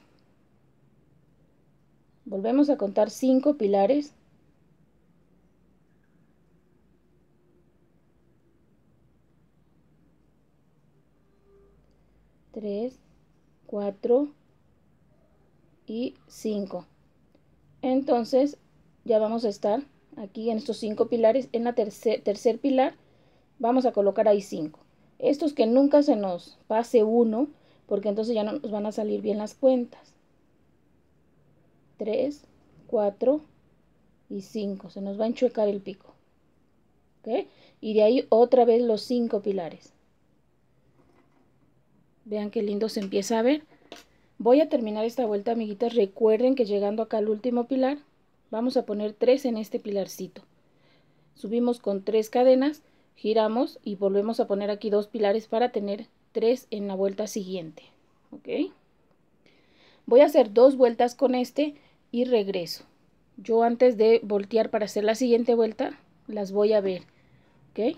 Volvemos a contar cinco pilares 3, 4 y 5. Entonces ya vamos a estar aquí en estos 5 pilares. En la tercer, pilar vamos a colocar ahí 5. Estos que nunca se nos pase uno porque entonces ya no nos van a salir bien las cuentas. 3, 4 y 5. Se nos va a enchuecar el pico. Y de ahí otra vez los 5 pilares. Vean qué lindo se empieza a ver. Voy a terminar esta vuelta, amiguitas. Recuerden que llegando acá al último pilar, vamos a poner tres en este pilarcito. Subimos con tres cadenas, giramos y volvemos a poner aquí dos pilares para tener tres en la vuelta siguiente. ¿Ok? Voy a hacer dos vueltas con este y regreso. Yo antes de voltear para hacer la siguiente vuelta, las voy a ver. ¿Ok?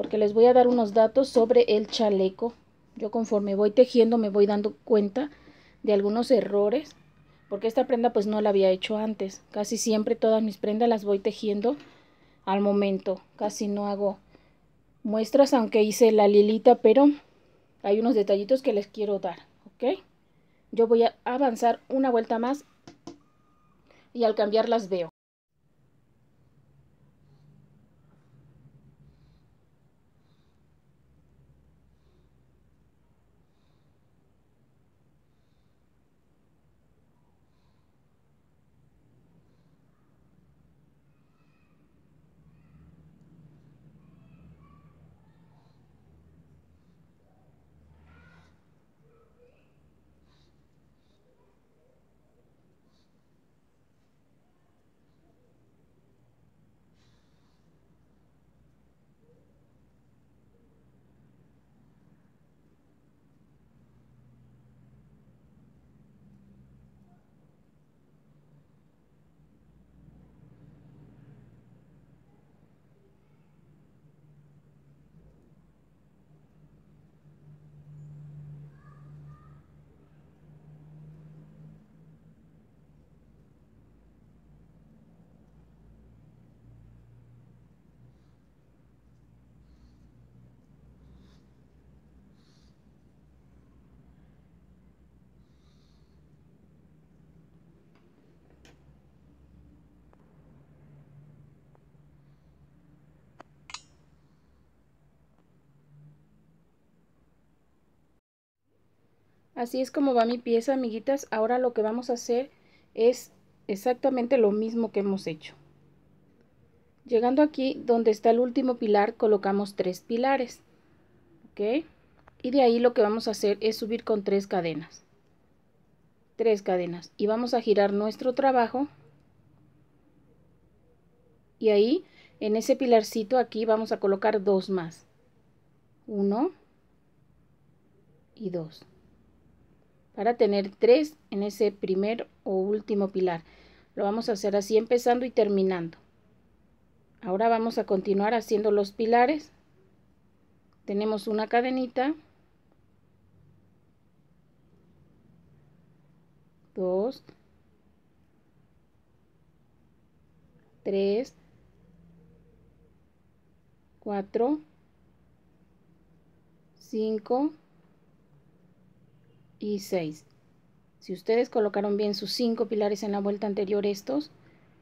porque les voy a dar unos datos sobre el chaleco. Yo conforme voy tejiendo me voy dando cuenta de algunos errores, porque esta prenda pues no la había hecho antes. Casi siempre todas mis prendas las voy tejiendo al momento, casi no hago muestras, aunque hice la lilita, pero hay unos detallitos que les quiero dar, ¿ok? Yo voy a avanzar una vuelta más y al cambiar las veo. Así es como va mi pieza, amiguitas. Ahora lo que vamos a hacer es exactamente lo mismo que hemos hecho. Llegando aquí, donde está el último pilar, colocamos tres pilares. ¿Ok? Y de ahí lo que vamos a hacer es subir con tres cadenas. Tres cadenas. Y vamos a girar nuestro trabajo. Y ahí, en ese pilarcito aquí, vamos a colocar dos más. Uno y dos para tener tres en ese primer o último pilar. Lo vamos a hacer así empezando y terminando. Ahora vamos a continuar haciendo los pilares. Tenemos una cadenita. Dos. Tres. Cuatro. Cinco y 6. Si ustedes colocaron bien sus cinco pilares en la vuelta anterior, estos,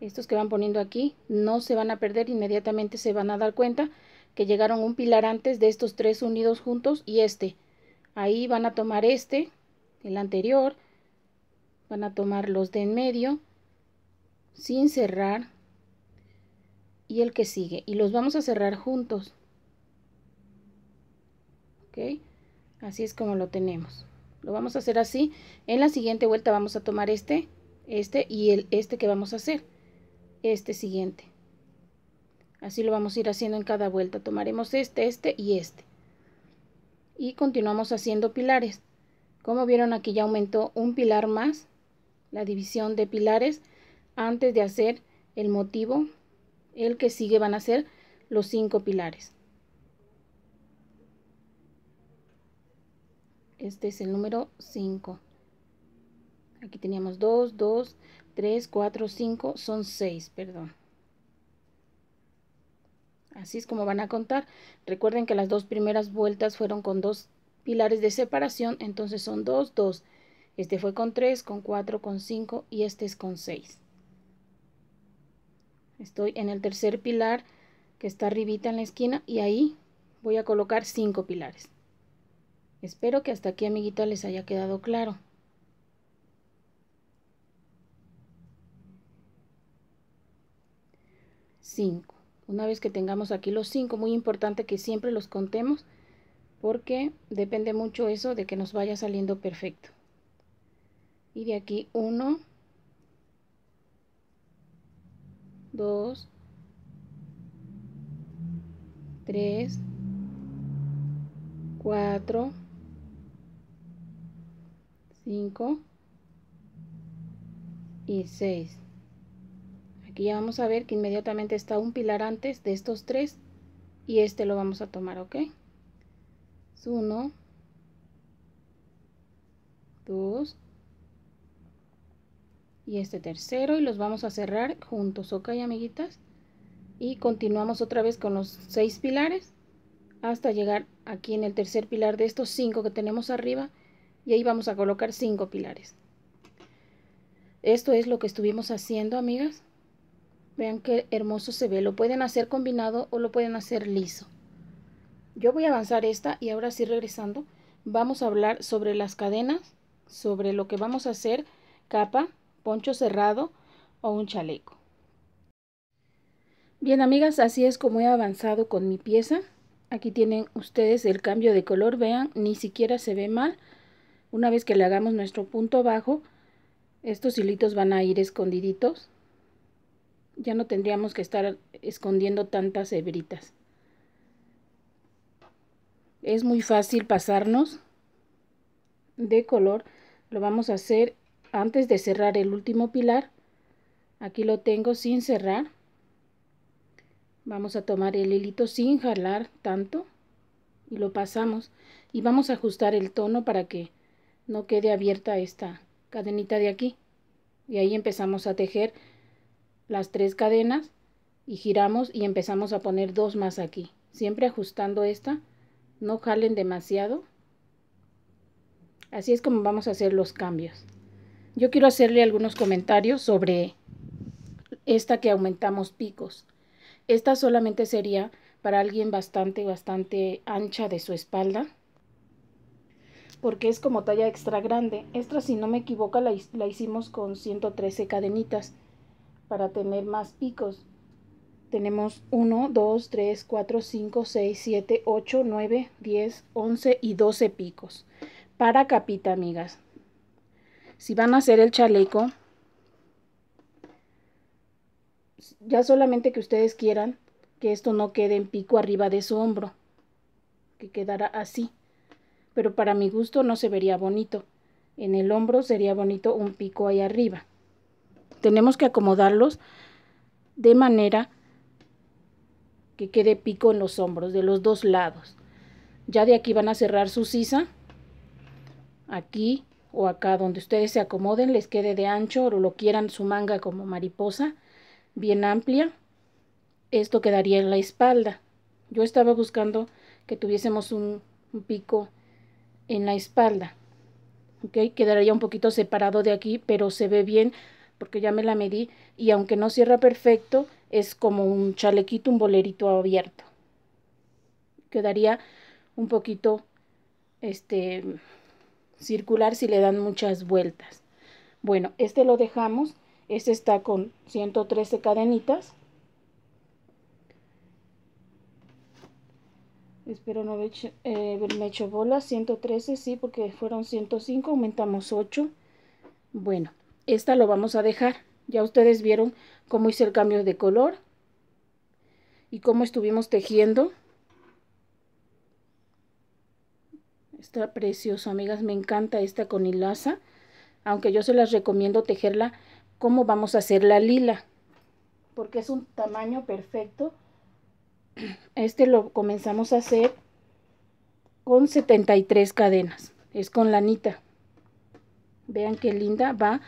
estos que van poniendo aquí, no se van a perder, inmediatamente se van a dar cuenta que llegaron un pilar antes de estos tres unidos juntos y este. Ahí van a tomar este, el anterior, van a tomar los de en medio, sin cerrar, y el que sigue. Y los vamos a cerrar juntos. Así es como lo tenemos. Lo vamos a hacer así. En la siguiente vuelta vamos a tomar este, este y el, este que vamos a hacer. Este siguiente. Así lo vamos a ir haciendo en cada vuelta. Tomaremos este, este y este. Y continuamos haciendo pilares. Como vieron aquí ya aumentó un pilar más. La división de pilares antes de hacer el motivo. El que sigue van a ser los cinco pilares. Este es el número 5. Aquí teníamos 2, 2, 3, 4, 5, son 6, perdón. Así es como van a contar. Recuerden que las dos primeras vueltas fueron con dos pilares de separación, entonces son 2, 2. Este fue con 3, con 4, con 5 y este es con 6. Estoy en el tercer pilar que está arribita en la esquina y ahí voy a colocar 5 pilares. Espero que hasta aquí, amiguita, les haya quedado claro. Cinco. Una vez que tengamos aquí los cinco, muy importante que siempre los contemos porque depende mucho eso de que nos vaya saliendo perfecto. Y de aquí 1, 2, 3, 4, 5 y 6 aquí ya vamos a ver que inmediatamente está un pilar antes de estos tres y este lo vamos a tomar ok es 1 2 y este tercero y los vamos a cerrar juntos ok amiguitas y continuamos otra vez con los seis pilares hasta llegar aquí en el tercer pilar de estos cinco que tenemos arriba y ahí vamos a colocar cinco pilares. Esto es lo que estuvimos haciendo, amigas. Vean qué hermoso se ve. Lo pueden hacer combinado o lo pueden hacer liso. Yo voy a avanzar esta y ahora sí regresando vamos a hablar sobre las cadenas, sobre lo que vamos a hacer, capa, poncho cerrado o un chaleco. Bien amigas, así es como he avanzado con mi pieza. Aquí tienen ustedes el cambio de color, vean, ni siquiera se ve mal. Una vez que le hagamos nuestro punto bajo, estos hilitos van a ir escondiditos. Ya no tendríamos que estar escondiendo tantas hebritas. Es muy fácil pasarnos de color. Lo vamos a hacer antes de cerrar el último pilar. Aquí lo tengo sin cerrar. Vamos a tomar el hilito sin jalar tanto y lo pasamos. Y vamos a ajustar el tono para que no quede abierta esta cadenita de aquí. Y ahí empezamos a tejer las tres cadenas y giramos y empezamos a poner dos más aquí. Siempre ajustando esta, no jalen demasiado. Así es como vamos a hacer los cambios. Yo quiero hacerle algunos comentarios sobre esta que aumentamos picos. Esta solamente sería para alguien bastante, bastante ancha de su espalda porque es como talla extra grande. Esta, si no me equivoco, la, la hicimos con 113 cadenitas para tener más picos. Tenemos 1, 2, 3, 4, 5, 6, 7, 8, 9, 10, 11 y 12 picos para capita, amigas. Si van a hacer el chaleco, ya solamente que ustedes quieran que esto no quede en pico arriba de su hombro, que quedara así pero para mi gusto no se vería bonito. En el hombro sería bonito un pico ahí arriba. Tenemos que acomodarlos de manera que quede pico en los hombros, de los dos lados. Ya de aquí van a cerrar su sisa, aquí o acá, donde ustedes se acomoden, les quede de ancho o lo quieran su manga como mariposa, bien amplia. Esto quedaría en la espalda. Yo estaba buscando que tuviésemos un, pico en la espalda. ¿Ok? Quedaría un poquito separado de aquí, pero se ve bien porque ya me la medí. Y aunque no cierra perfecto, es como un chalequito, un bolerito abierto. Quedaría un poquito este circular si le dan muchas vueltas. Bueno, este lo dejamos. Este está con 113 cadenitas. Espero no eh, haberme hecho, bola, 113, sí, porque fueron 105, aumentamos 8. Bueno, esta lo vamos a dejar. Ya ustedes vieron cómo hice el cambio de color y cómo estuvimos tejiendo. Está precioso, amigas. Me encanta esta con hilaza. Aunque yo se las recomiendo tejerla como vamos a hacer la lila. Porque es un tamaño perfecto este lo comenzamos a hacer con 73 cadenas. Es con lanita. Vean qué linda va.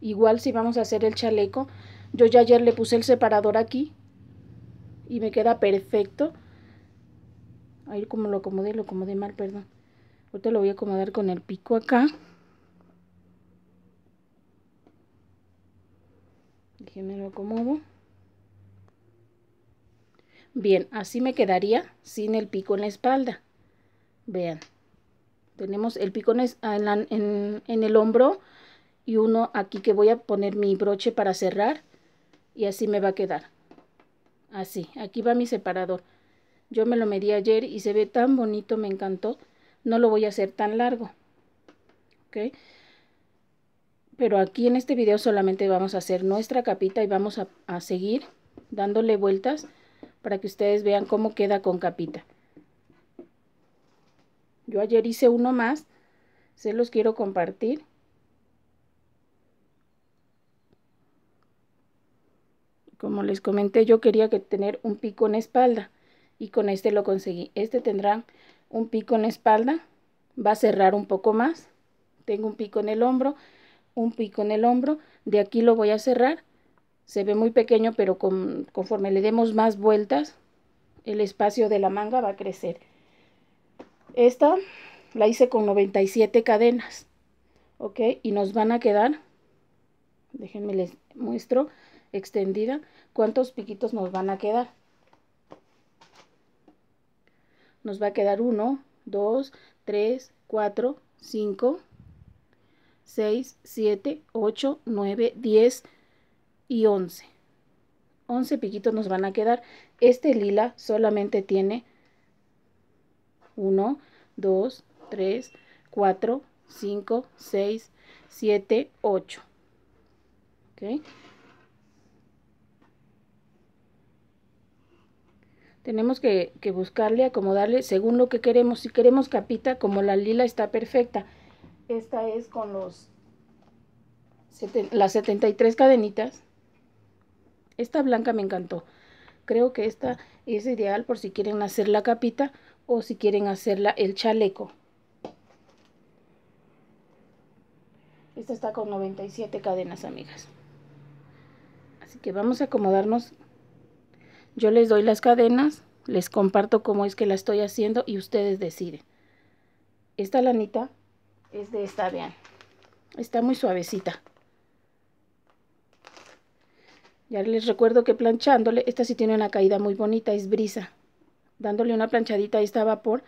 Igual si vamos a hacer el chaleco. Yo ya ayer le puse el separador aquí. Y me queda perfecto. ver como lo acomodé, lo acomodé mal, perdón. Ahorita lo voy a acomodar con el pico acá. Déjenme lo acomodo. Bien, así me quedaría sin el pico en la espalda. Vean, tenemos el pico ah, en, en, el hombro y uno aquí que voy a poner mi broche para cerrar y así me va a quedar. Así, aquí va mi separador. Yo me lo medí ayer y se ve tan bonito, me encantó. No lo voy a hacer tan largo. ¿Ok? Pero aquí en este video solamente vamos a hacer nuestra capita y vamos a, a seguir dándole vueltas para que ustedes vean cómo queda con capita. Yo ayer hice uno más, se los quiero compartir. Como les comenté, yo quería que tener un pico en espalda y con este lo conseguí. Este tendrá un pico en espalda, va a cerrar un poco más. Tengo un pico en el hombro, un pico en el hombro, de aquí lo voy a cerrar se ve muy pequeño, pero conforme le demos más vueltas, el espacio de la manga va a crecer. Esta la hice con 97 cadenas, ¿ok? Y nos van a quedar, déjenme les muestro, extendida, cuántos piquitos nos van a quedar. Nos va a quedar 1, 2, 3, 4, 5, 6, 7, 8, 9, 10, y 11. 11 piquitos nos van a quedar. Este lila solamente tiene 1, 2, 3, 4, 5, 6, 7, 8. Tenemos que, buscarle, acomodarle según lo que queremos. Si queremos capita, como la lila está perfecta. Esta es con los las 73 cadenitas. Esta blanca me encantó. Creo que esta es ideal por si quieren hacer la capita o si quieren hacerla el chaleco. Esta está con 97 cadenas, amigas. Así que vamos a acomodarnos. Yo les doy las cadenas, les comparto cómo es que la estoy haciendo y ustedes deciden. Esta lanita es de esta, vean. Está muy suavecita. Ya les recuerdo que planchándole, esta sí tiene una caída muy bonita, es brisa. Dándole una planchadita, esta vapor,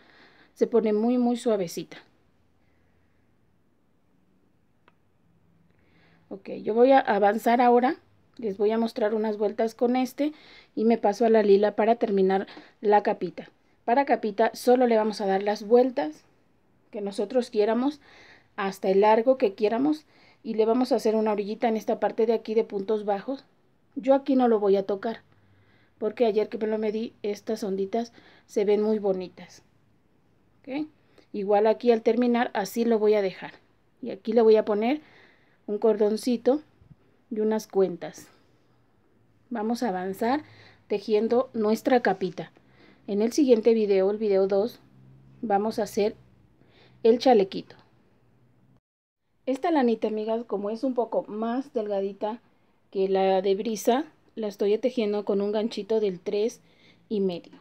se pone muy, muy suavecita. Ok, yo voy a avanzar ahora. Les voy a mostrar unas vueltas con este y me paso a la lila para terminar la capita. Para capita solo le vamos a dar las vueltas que nosotros quieramos hasta el largo que quieramos y le vamos a hacer una orillita en esta parte de aquí de puntos bajos yo aquí no lo voy a tocar, porque ayer que me lo medí, estas onditas se ven muy bonitas. Igual aquí al terminar, así lo voy a dejar. Y aquí le voy a poner un cordoncito y unas cuentas. Vamos a avanzar tejiendo nuestra capita. En el siguiente video, el video 2, vamos a hacer el chalequito. Esta lanita, amigas, como es un poco más delgadita que la de brisa la estoy tejiendo con un ganchito del 3 y medio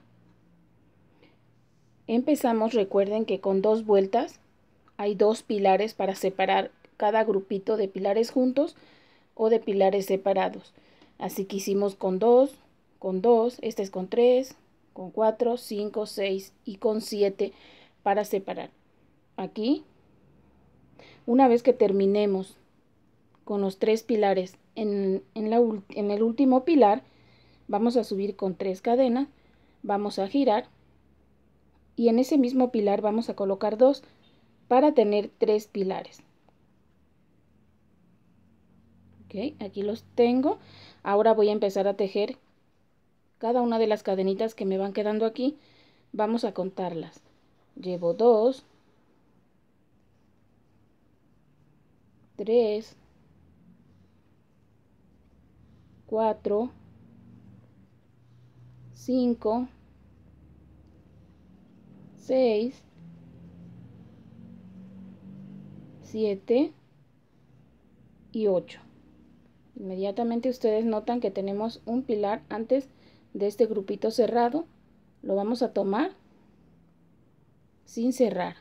empezamos recuerden que con dos vueltas hay dos pilares para separar cada grupito de pilares juntos o de pilares separados así que hicimos con dos con dos este es con 3 con 4 5 6 y con siete para separar aquí una vez que terminemos con los tres pilares en, el último pilar vamos a subir con tres cadenas, vamos a girar y en ese mismo pilar vamos a colocar dos para tener tres pilares. aquí los tengo. Ahora voy a empezar a tejer cada una de las cadenitas que me van quedando aquí. Vamos a contarlas. Llevo dos, tres, 4, 5, 6, 7 y 8. Inmediatamente ustedes notan que tenemos un pilar antes de este grupito cerrado. Lo vamos a tomar sin cerrar.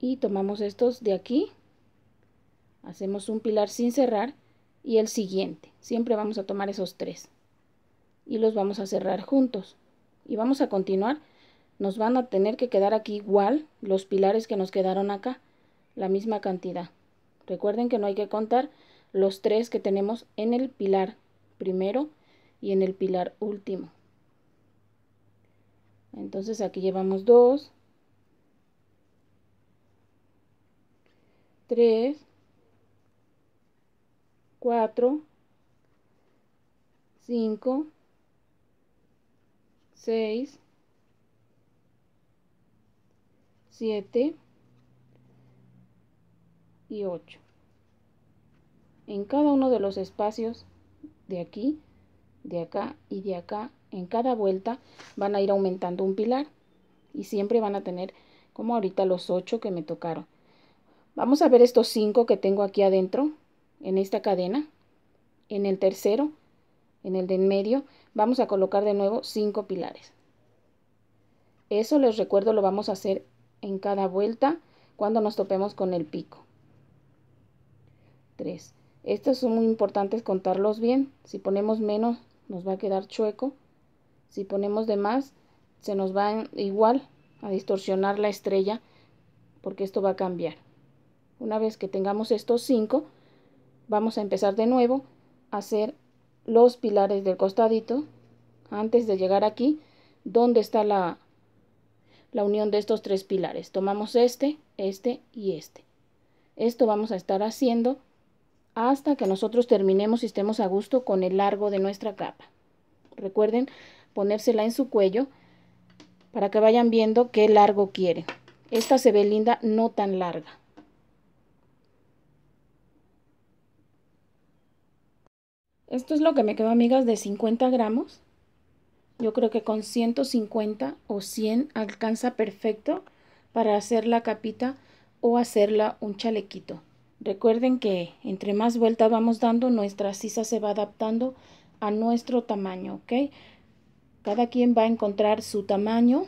Y tomamos estos de aquí. Hacemos un pilar sin cerrar y el siguiente. Siempre vamos a tomar esos tres y los vamos a cerrar juntos. Y vamos a continuar. Nos van a tener que quedar aquí igual los pilares que nos quedaron acá, la misma cantidad. Recuerden que no hay que contar los tres que tenemos en el pilar primero y en el pilar último. Entonces aquí llevamos dos, tres, 4, 5, 6, 7 y 8. En cada uno de los espacios de aquí, de acá y de acá, en cada vuelta van a ir aumentando un pilar y siempre van a tener como ahorita los 8 que me tocaron. Vamos a ver estos 5 que tengo aquí adentro en esta cadena, en el tercero, en el de en medio, vamos a colocar de nuevo cinco pilares. Eso les recuerdo lo vamos a hacer en cada vuelta cuando nos topemos con el pico. 3. Estos son muy importantes contarlos bien. Si ponemos menos nos va a quedar chueco. Si ponemos de más se nos va igual a distorsionar la estrella porque esto va a cambiar. Una vez que tengamos estos cinco Vamos a empezar de nuevo a hacer los pilares del costadito antes de llegar aquí donde está la, la unión de estos tres pilares. Tomamos este, este y este. Esto vamos a estar haciendo hasta que nosotros terminemos y estemos a gusto con el largo de nuestra capa. Recuerden ponérsela en su cuello para que vayan viendo qué largo quieren. Esta se ve linda, no tan larga. Esto es lo que me quedó, amigas, de 50 gramos. Yo creo que con 150 o 100 alcanza perfecto para hacer la capita o hacerla un chalequito. Recuerden que entre más vueltas vamos dando, nuestra sisa se va adaptando a nuestro tamaño, ¿ok? Cada quien va a encontrar su tamaño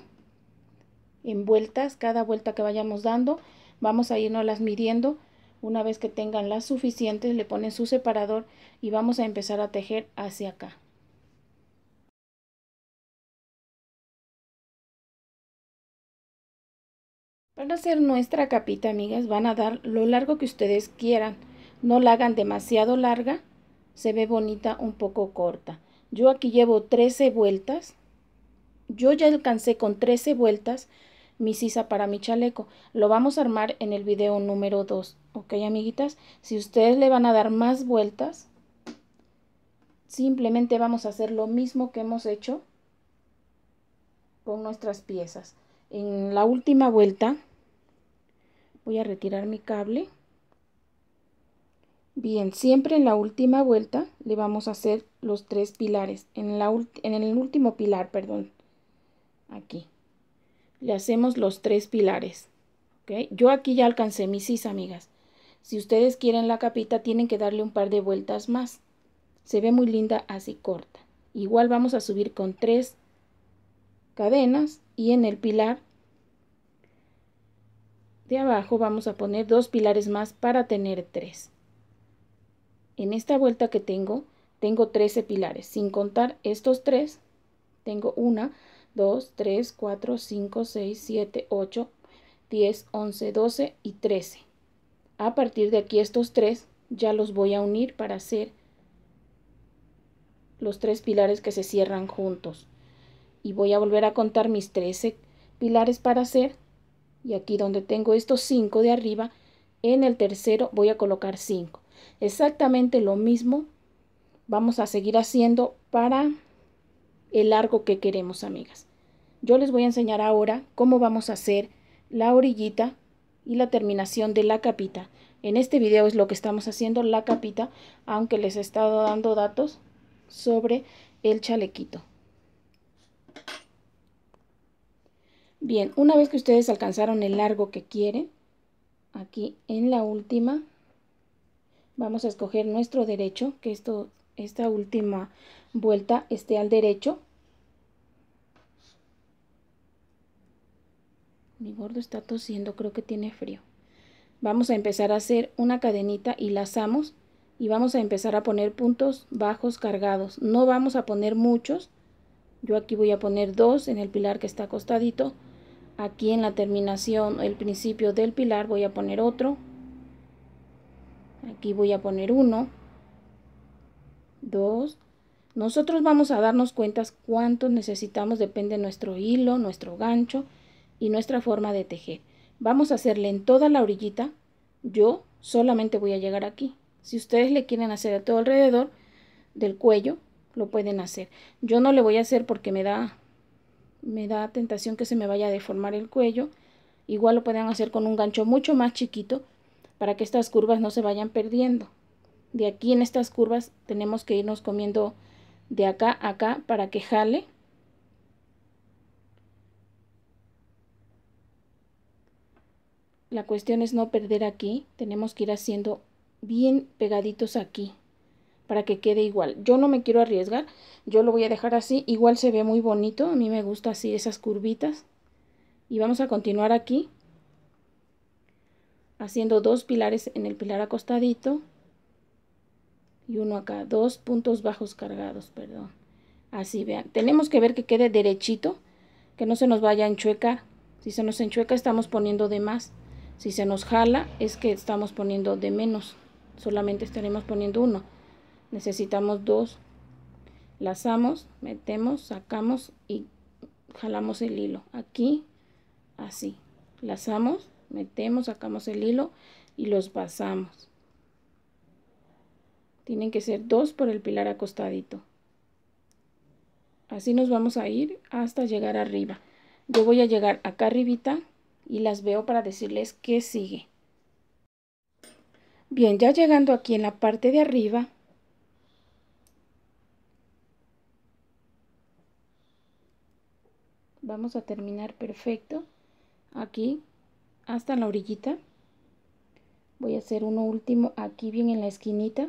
en vueltas, cada vuelta que vayamos dando, vamos a irnos las midiendo una vez que tengan las suficientes, le ponen su separador y vamos a empezar a tejer hacia acá. Para hacer nuestra capita, amigas, van a dar lo largo que ustedes quieran. No la hagan demasiado larga, se ve bonita un poco corta. Yo aquí llevo 13 vueltas. Yo ya alcancé con 13 vueltas mi sisa para mi chaleco. Lo vamos a armar en el video número 2. ¿Ok, amiguitas? Si ustedes le van a dar más vueltas, simplemente vamos a hacer lo mismo que hemos hecho con nuestras piezas. En la última vuelta voy a retirar mi cable. Bien, siempre en la última vuelta le vamos a hacer los tres pilares. En, la en el último pilar, perdón. Aquí le hacemos los tres pilares. Yo aquí ya alcancé mis sis, amigas. Si ustedes quieren la capita, tienen que darle un par de vueltas más. Se ve muy linda así corta. Igual vamos a subir con tres cadenas y en el pilar de abajo vamos a poner dos pilares más para tener tres. En esta vuelta que tengo, tengo 13 pilares. Sin contar estos tres, tengo una, 2, 3, 4, 5, 6, 7, 8, 10, 11, 12 y 13. A partir de aquí estos tres ya los voy a unir para hacer los tres pilares que se cierran juntos. Y voy a volver a contar mis 13 pilares para hacer. Y aquí donde tengo estos 5 de arriba, en el tercero voy a colocar 5. Exactamente lo mismo vamos a seguir haciendo para el largo que queremos, amigas. Yo les voy a enseñar ahora cómo vamos a hacer la orillita y la terminación de la capita. En este video es lo que estamos haciendo, la capita, aunque les he estado dando datos sobre el chalequito. Bien, una vez que ustedes alcanzaron el largo que quieren, aquí en la última, vamos a escoger nuestro derecho, que esto esta última vuelta esté al derecho. Mi gordo está tosiendo, creo que tiene frío. Vamos a empezar a hacer una cadenita y lazamos y vamos a empezar a poner puntos bajos cargados. No vamos a poner muchos. Yo aquí voy a poner dos en el pilar que está acostadito. Aquí en la terminación, el principio del pilar voy a poner otro. Aquí voy a poner uno dos. Nosotros vamos a darnos cuentas cuántos necesitamos, depende de nuestro hilo, nuestro gancho y nuestra forma de tejer. Vamos a hacerle en toda la orillita. Yo solamente voy a llegar aquí. Si ustedes le quieren hacer a todo alrededor del cuello, lo pueden hacer. Yo no le voy a hacer porque me da, me da tentación que se me vaya a deformar el cuello. Igual lo pueden hacer con un gancho mucho más chiquito para que estas curvas no se vayan perdiendo de aquí en estas curvas tenemos que irnos comiendo de acá a acá para que jale. La cuestión es no perder aquí, tenemos que ir haciendo bien pegaditos aquí para que quede igual. Yo no me quiero arriesgar, yo lo voy a dejar así, igual se ve muy bonito, a mí me gusta así esas curvitas. Y vamos a continuar aquí haciendo dos pilares en el pilar acostadito y uno acá, dos puntos bajos cargados, perdón. Así, vean, tenemos que ver que quede derechito, que no se nos vaya a enchuecar. Si se nos enchueca estamos poniendo de más. Si se nos jala es que estamos poniendo de menos. Solamente estaremos poniendo uno. Necesitamos dos. Lazamos, metemos, sacamos y jalamos el hilo. Aquí, así. Lazamos, metemos, sacamos el hilo y los pasamos. Tienen que ser dos por el pilar acostadito. Así nos vamos a ir hasta llegar arriba. Yo voy a llegar acá arribita y las veo para decirles qué sigue. Bien, ya llegando aquí en la parte de arriba, vamos a terminar perfecto aquí hasta la orillita voy a hacer uno último aquí bien en la esquinita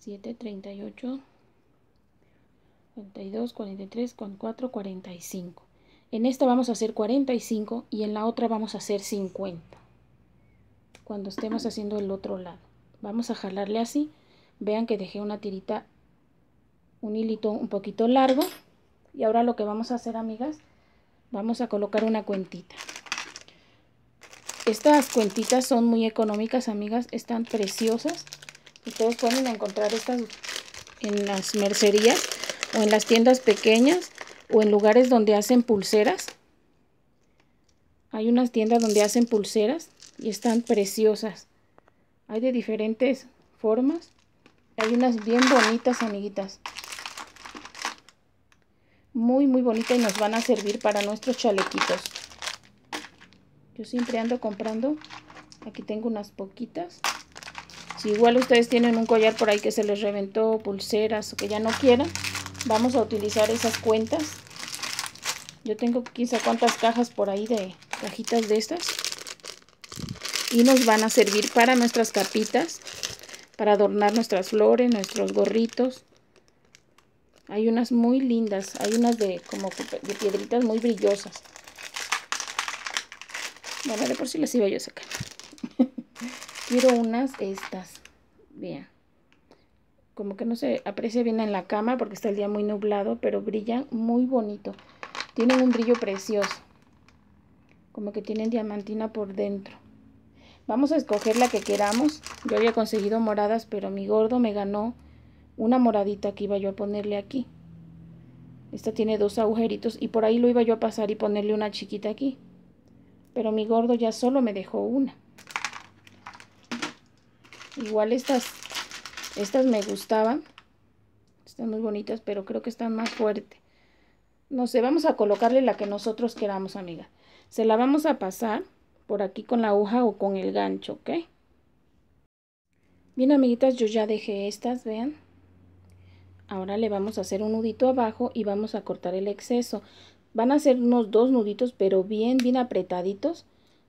7, 38, 42, 43, 4, 45. En esta vamos a hacer 45 y en la otra vamos a hacer 50. Cuando estemos haciendo el otro lado. Vamos a jalarle así. Vean que dejé una tirita, un hilito un poquito largo. Y ahora lo que vamos a hacer, amigas, vamos a colocar una cuentita. Estas cuentitas son muy económicas, amigas. Están preciosas. Ustedes pueden encontrar estas en las mercerías o en las tiendas pequeñas o en lugares donde hacen pulseras. Hay unas tiendas donde hacen pulseras y están preciosas. Hay de diferentes formas. Hay unas bien bonitas, amiguitas. Muy, muy bonitas y nos van a servir para nuestros chalequitos. Yo siempre ando comprando. Aquí tengo unas poquitas. Si igual ustedes tienen un collar por ahí que se les reventó, pulseras o que ya no quieran, vamos a utilizar esas cuentas. Yo tengo quizá cuántas cajas por ahí de cajitas de estas. Y nos van a servir para nuestras capitas, para adornar nuestras flores, nuestros gorritos. Hay unas muy lindas, hay unas de como de piedritas muy brillosas. Bueno, de por si les iba yo a sacar. Quiero unas estas. Vean. Como que no se aprecia bien en la cama porque está el día muy nublado, pero brillan muy bonito. Tienen un brillo precioso. Como que tienen diamantina por dentro. Vamos a escoger la que queramos. Yo había conseguido moradas, pero mi gordo me ganó una moradita que iba yo a ponerle aquí. Esta tiene dos agujeritos y por ahí lo iba yo a pasar y ponerle una chiquita aquí. Pero mi gordo ya solo me dejó una. Igual estas, estas me gustaban. Están muy bonitas, pero creo que están más fuerte. No sé, vamos a colocarle la que nosotros queramos, amiga. Se la vamos a pasar por aquí con la aguja o con el gancho, ¿ok? Bien, amiguitas, yo ya dejé estas, vean. Ahora le vamos a hacer un nudito abajo y vamos a cortar el exceso. Van a hacer unos dos nuditos, pero bien, bien apretaditos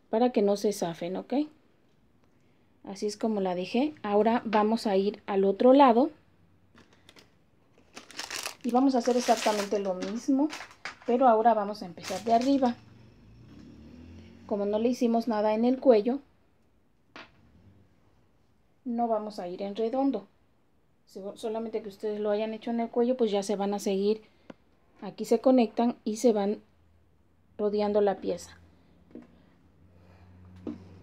para que no se zafen, ¿ok? así es como la dejé ahora vamos a ir al otro lado y vamos a hacer exactamente lo mismo pero ahora vamos a empezar de arriba como no le hicimos nada en el cuello no vamos a ir en redondo solamente que ustedes lo hayan hecho en el cuello pues ya se van a seguir aquí se conectan y se van rodeando la pieza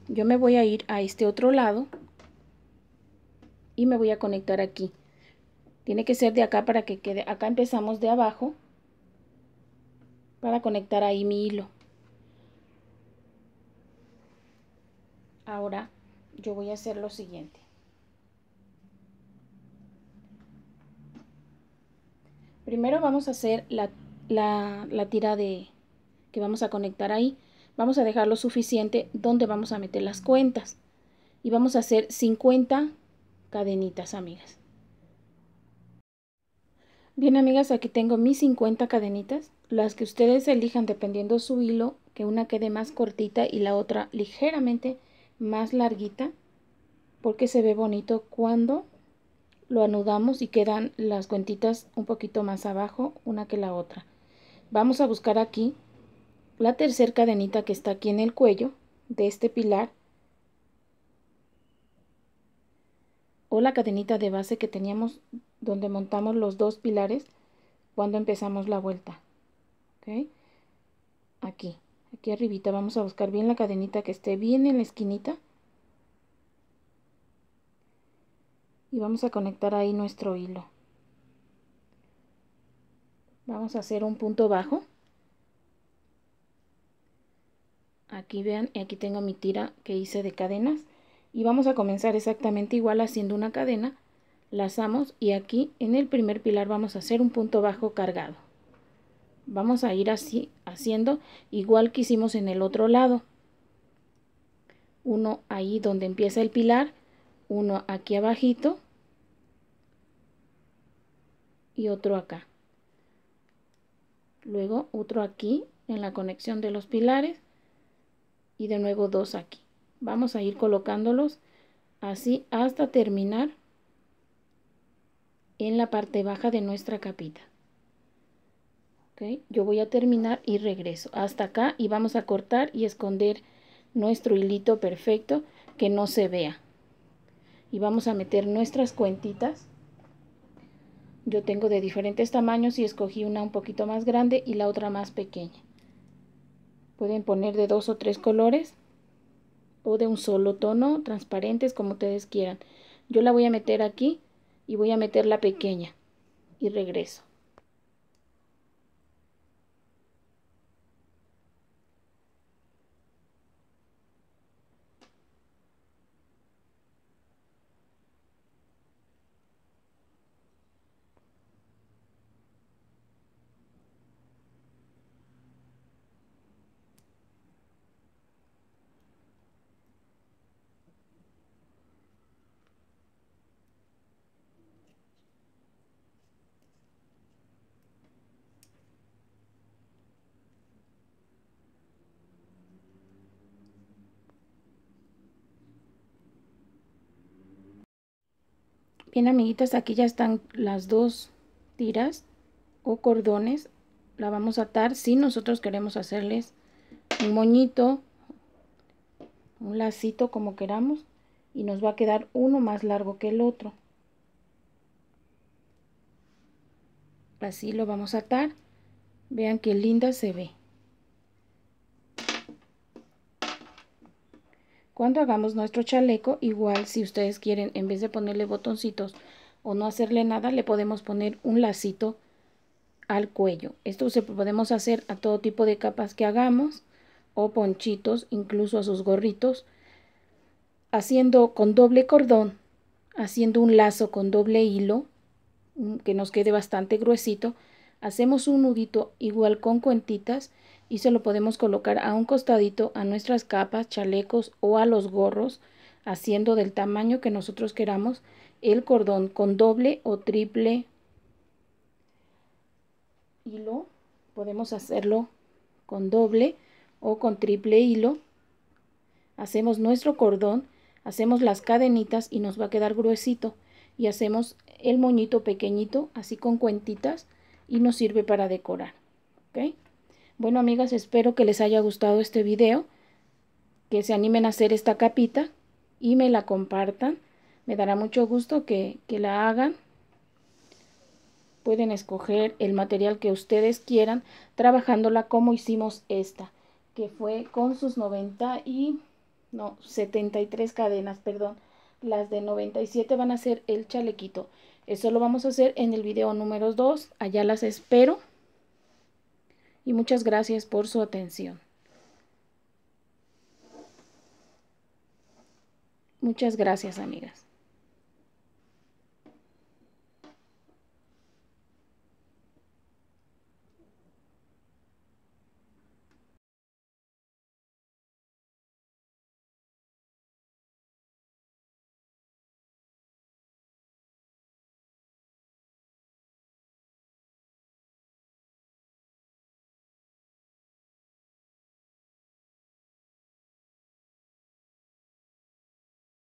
yo me voy a ir a este otro lado y me voy a conectar aquí. Tiene que ser de acá para que quede. Acá empezamos de abajo para conectar ahí mi hilo. Ahora yo voy a hacer lo siguiente. Primero vamos a hacer la, la tira de que vamos a conectar ahí vamos a dejar lo suficiente donde vamos a meter las cuentas. Y vamos a hacer 50 cadenitas, amigas. Bien, amigas, aquí tengo mis 50 cadenitas. Las que ustedes elijan dependiendo su hilo, que una quede más cortita y la otra ligeramente más larguita. Porque se ve bonito cuando lo anudamos y quedan las cuentitas un poquito más abajo, una que la otra. Vamos a buscar aquí la tercera cadenita que está aquí en el cuello de este pilar o la cadenita de base que teníamos donde montamos los dos pilares cuando empezamos la vuelta aquí aquí arribita vamos a buscar bien la cadenita que esté bien en la esquinita y vamos a conectar ahí nuestro hilo vamos a hacer un punto bajo aquí vean y aquí tengo mi tira que hice de cadenas y vamos a comenzar exactamente igual haciendo una cadena lazamos y aquí en el primer pilar vamos a hacer un punto bajo cargado vamos a ir así haciendo igual que hicimos en el otro lado uno ahí donde empieza el pilar uno aquí abajito y otro acá luego otro aquí en la conexión de los pilares y de nuevo dos aquí. Vamos a ir colocándolos así hasta terminar en la parte baja de nuestra capita. Okay, yo voy a terminar y regreso hasta acá y vamos a cortar y esconder nuestro hilito perfecto que no se vea. Y vamos a meter nuestras cuentitas. Yo tengo de diferentes tamaños y escogí una un poquito más grande y la otra más pequeña. Pueden poner de dos o tres colores o de un solo tono, transparentes como ustedes quieran. Yo la voy a meter aquí y voy a meter la pequeña y regreso. Bien, amiguitas, aquí ya están las dos tiras o cordones. La vamos a atar si nosotros queremos hacerles un moñito, un lacito, como queramos. Y nos va a quedar uno más largo que el otro. Así lo vamos a atar. Vean qué linda se ve. Cuando hagamos nuestro chaleco, igual si ustedes quieren, en vez de ponerle botoncitos o no hacerle nada, le podemos poner un lacito al cuello. Esto se podemos hacer a todo tipo de capas que hagamos o ponchitos, incluso a sus gorritos, haciendo con doble cordón, haciendo un lazo con doble hilo, mm, que nos quede bastante gruesito, hacemos un nudito igual con cuentitas y se lo podemos colocar a un costadito a nuestras capas, chalecos o a los gorros, haciendo del tamaño que nosotros queramos el cordón con doble o triple hilo. Podemos hacerlo con doble o con triple hilo. Hacemos nuestro cordón, hacemos las cadenitas y nos va a quedar gruesito. Y hacemos el moñito pequeñito, así con cuentitas, y nos sirve para decorar. ¿okay? Bueno amigas, espero que les haya gustado este video, que se animen a hacer esta capita y me la compartan. Me dará mucho gusto que, que la hagan. Pueden escoger el material que ustedes quieran, trabajándola como hicimos esta, que fue con sus 90 y... no, 73 cadenas, perdón. Las de 97 van a ser el chalequito. Eso lo vamos a hacer en el video número 2. Allá las espero y muchas gracias por su atención. Muchas gracias, amigas.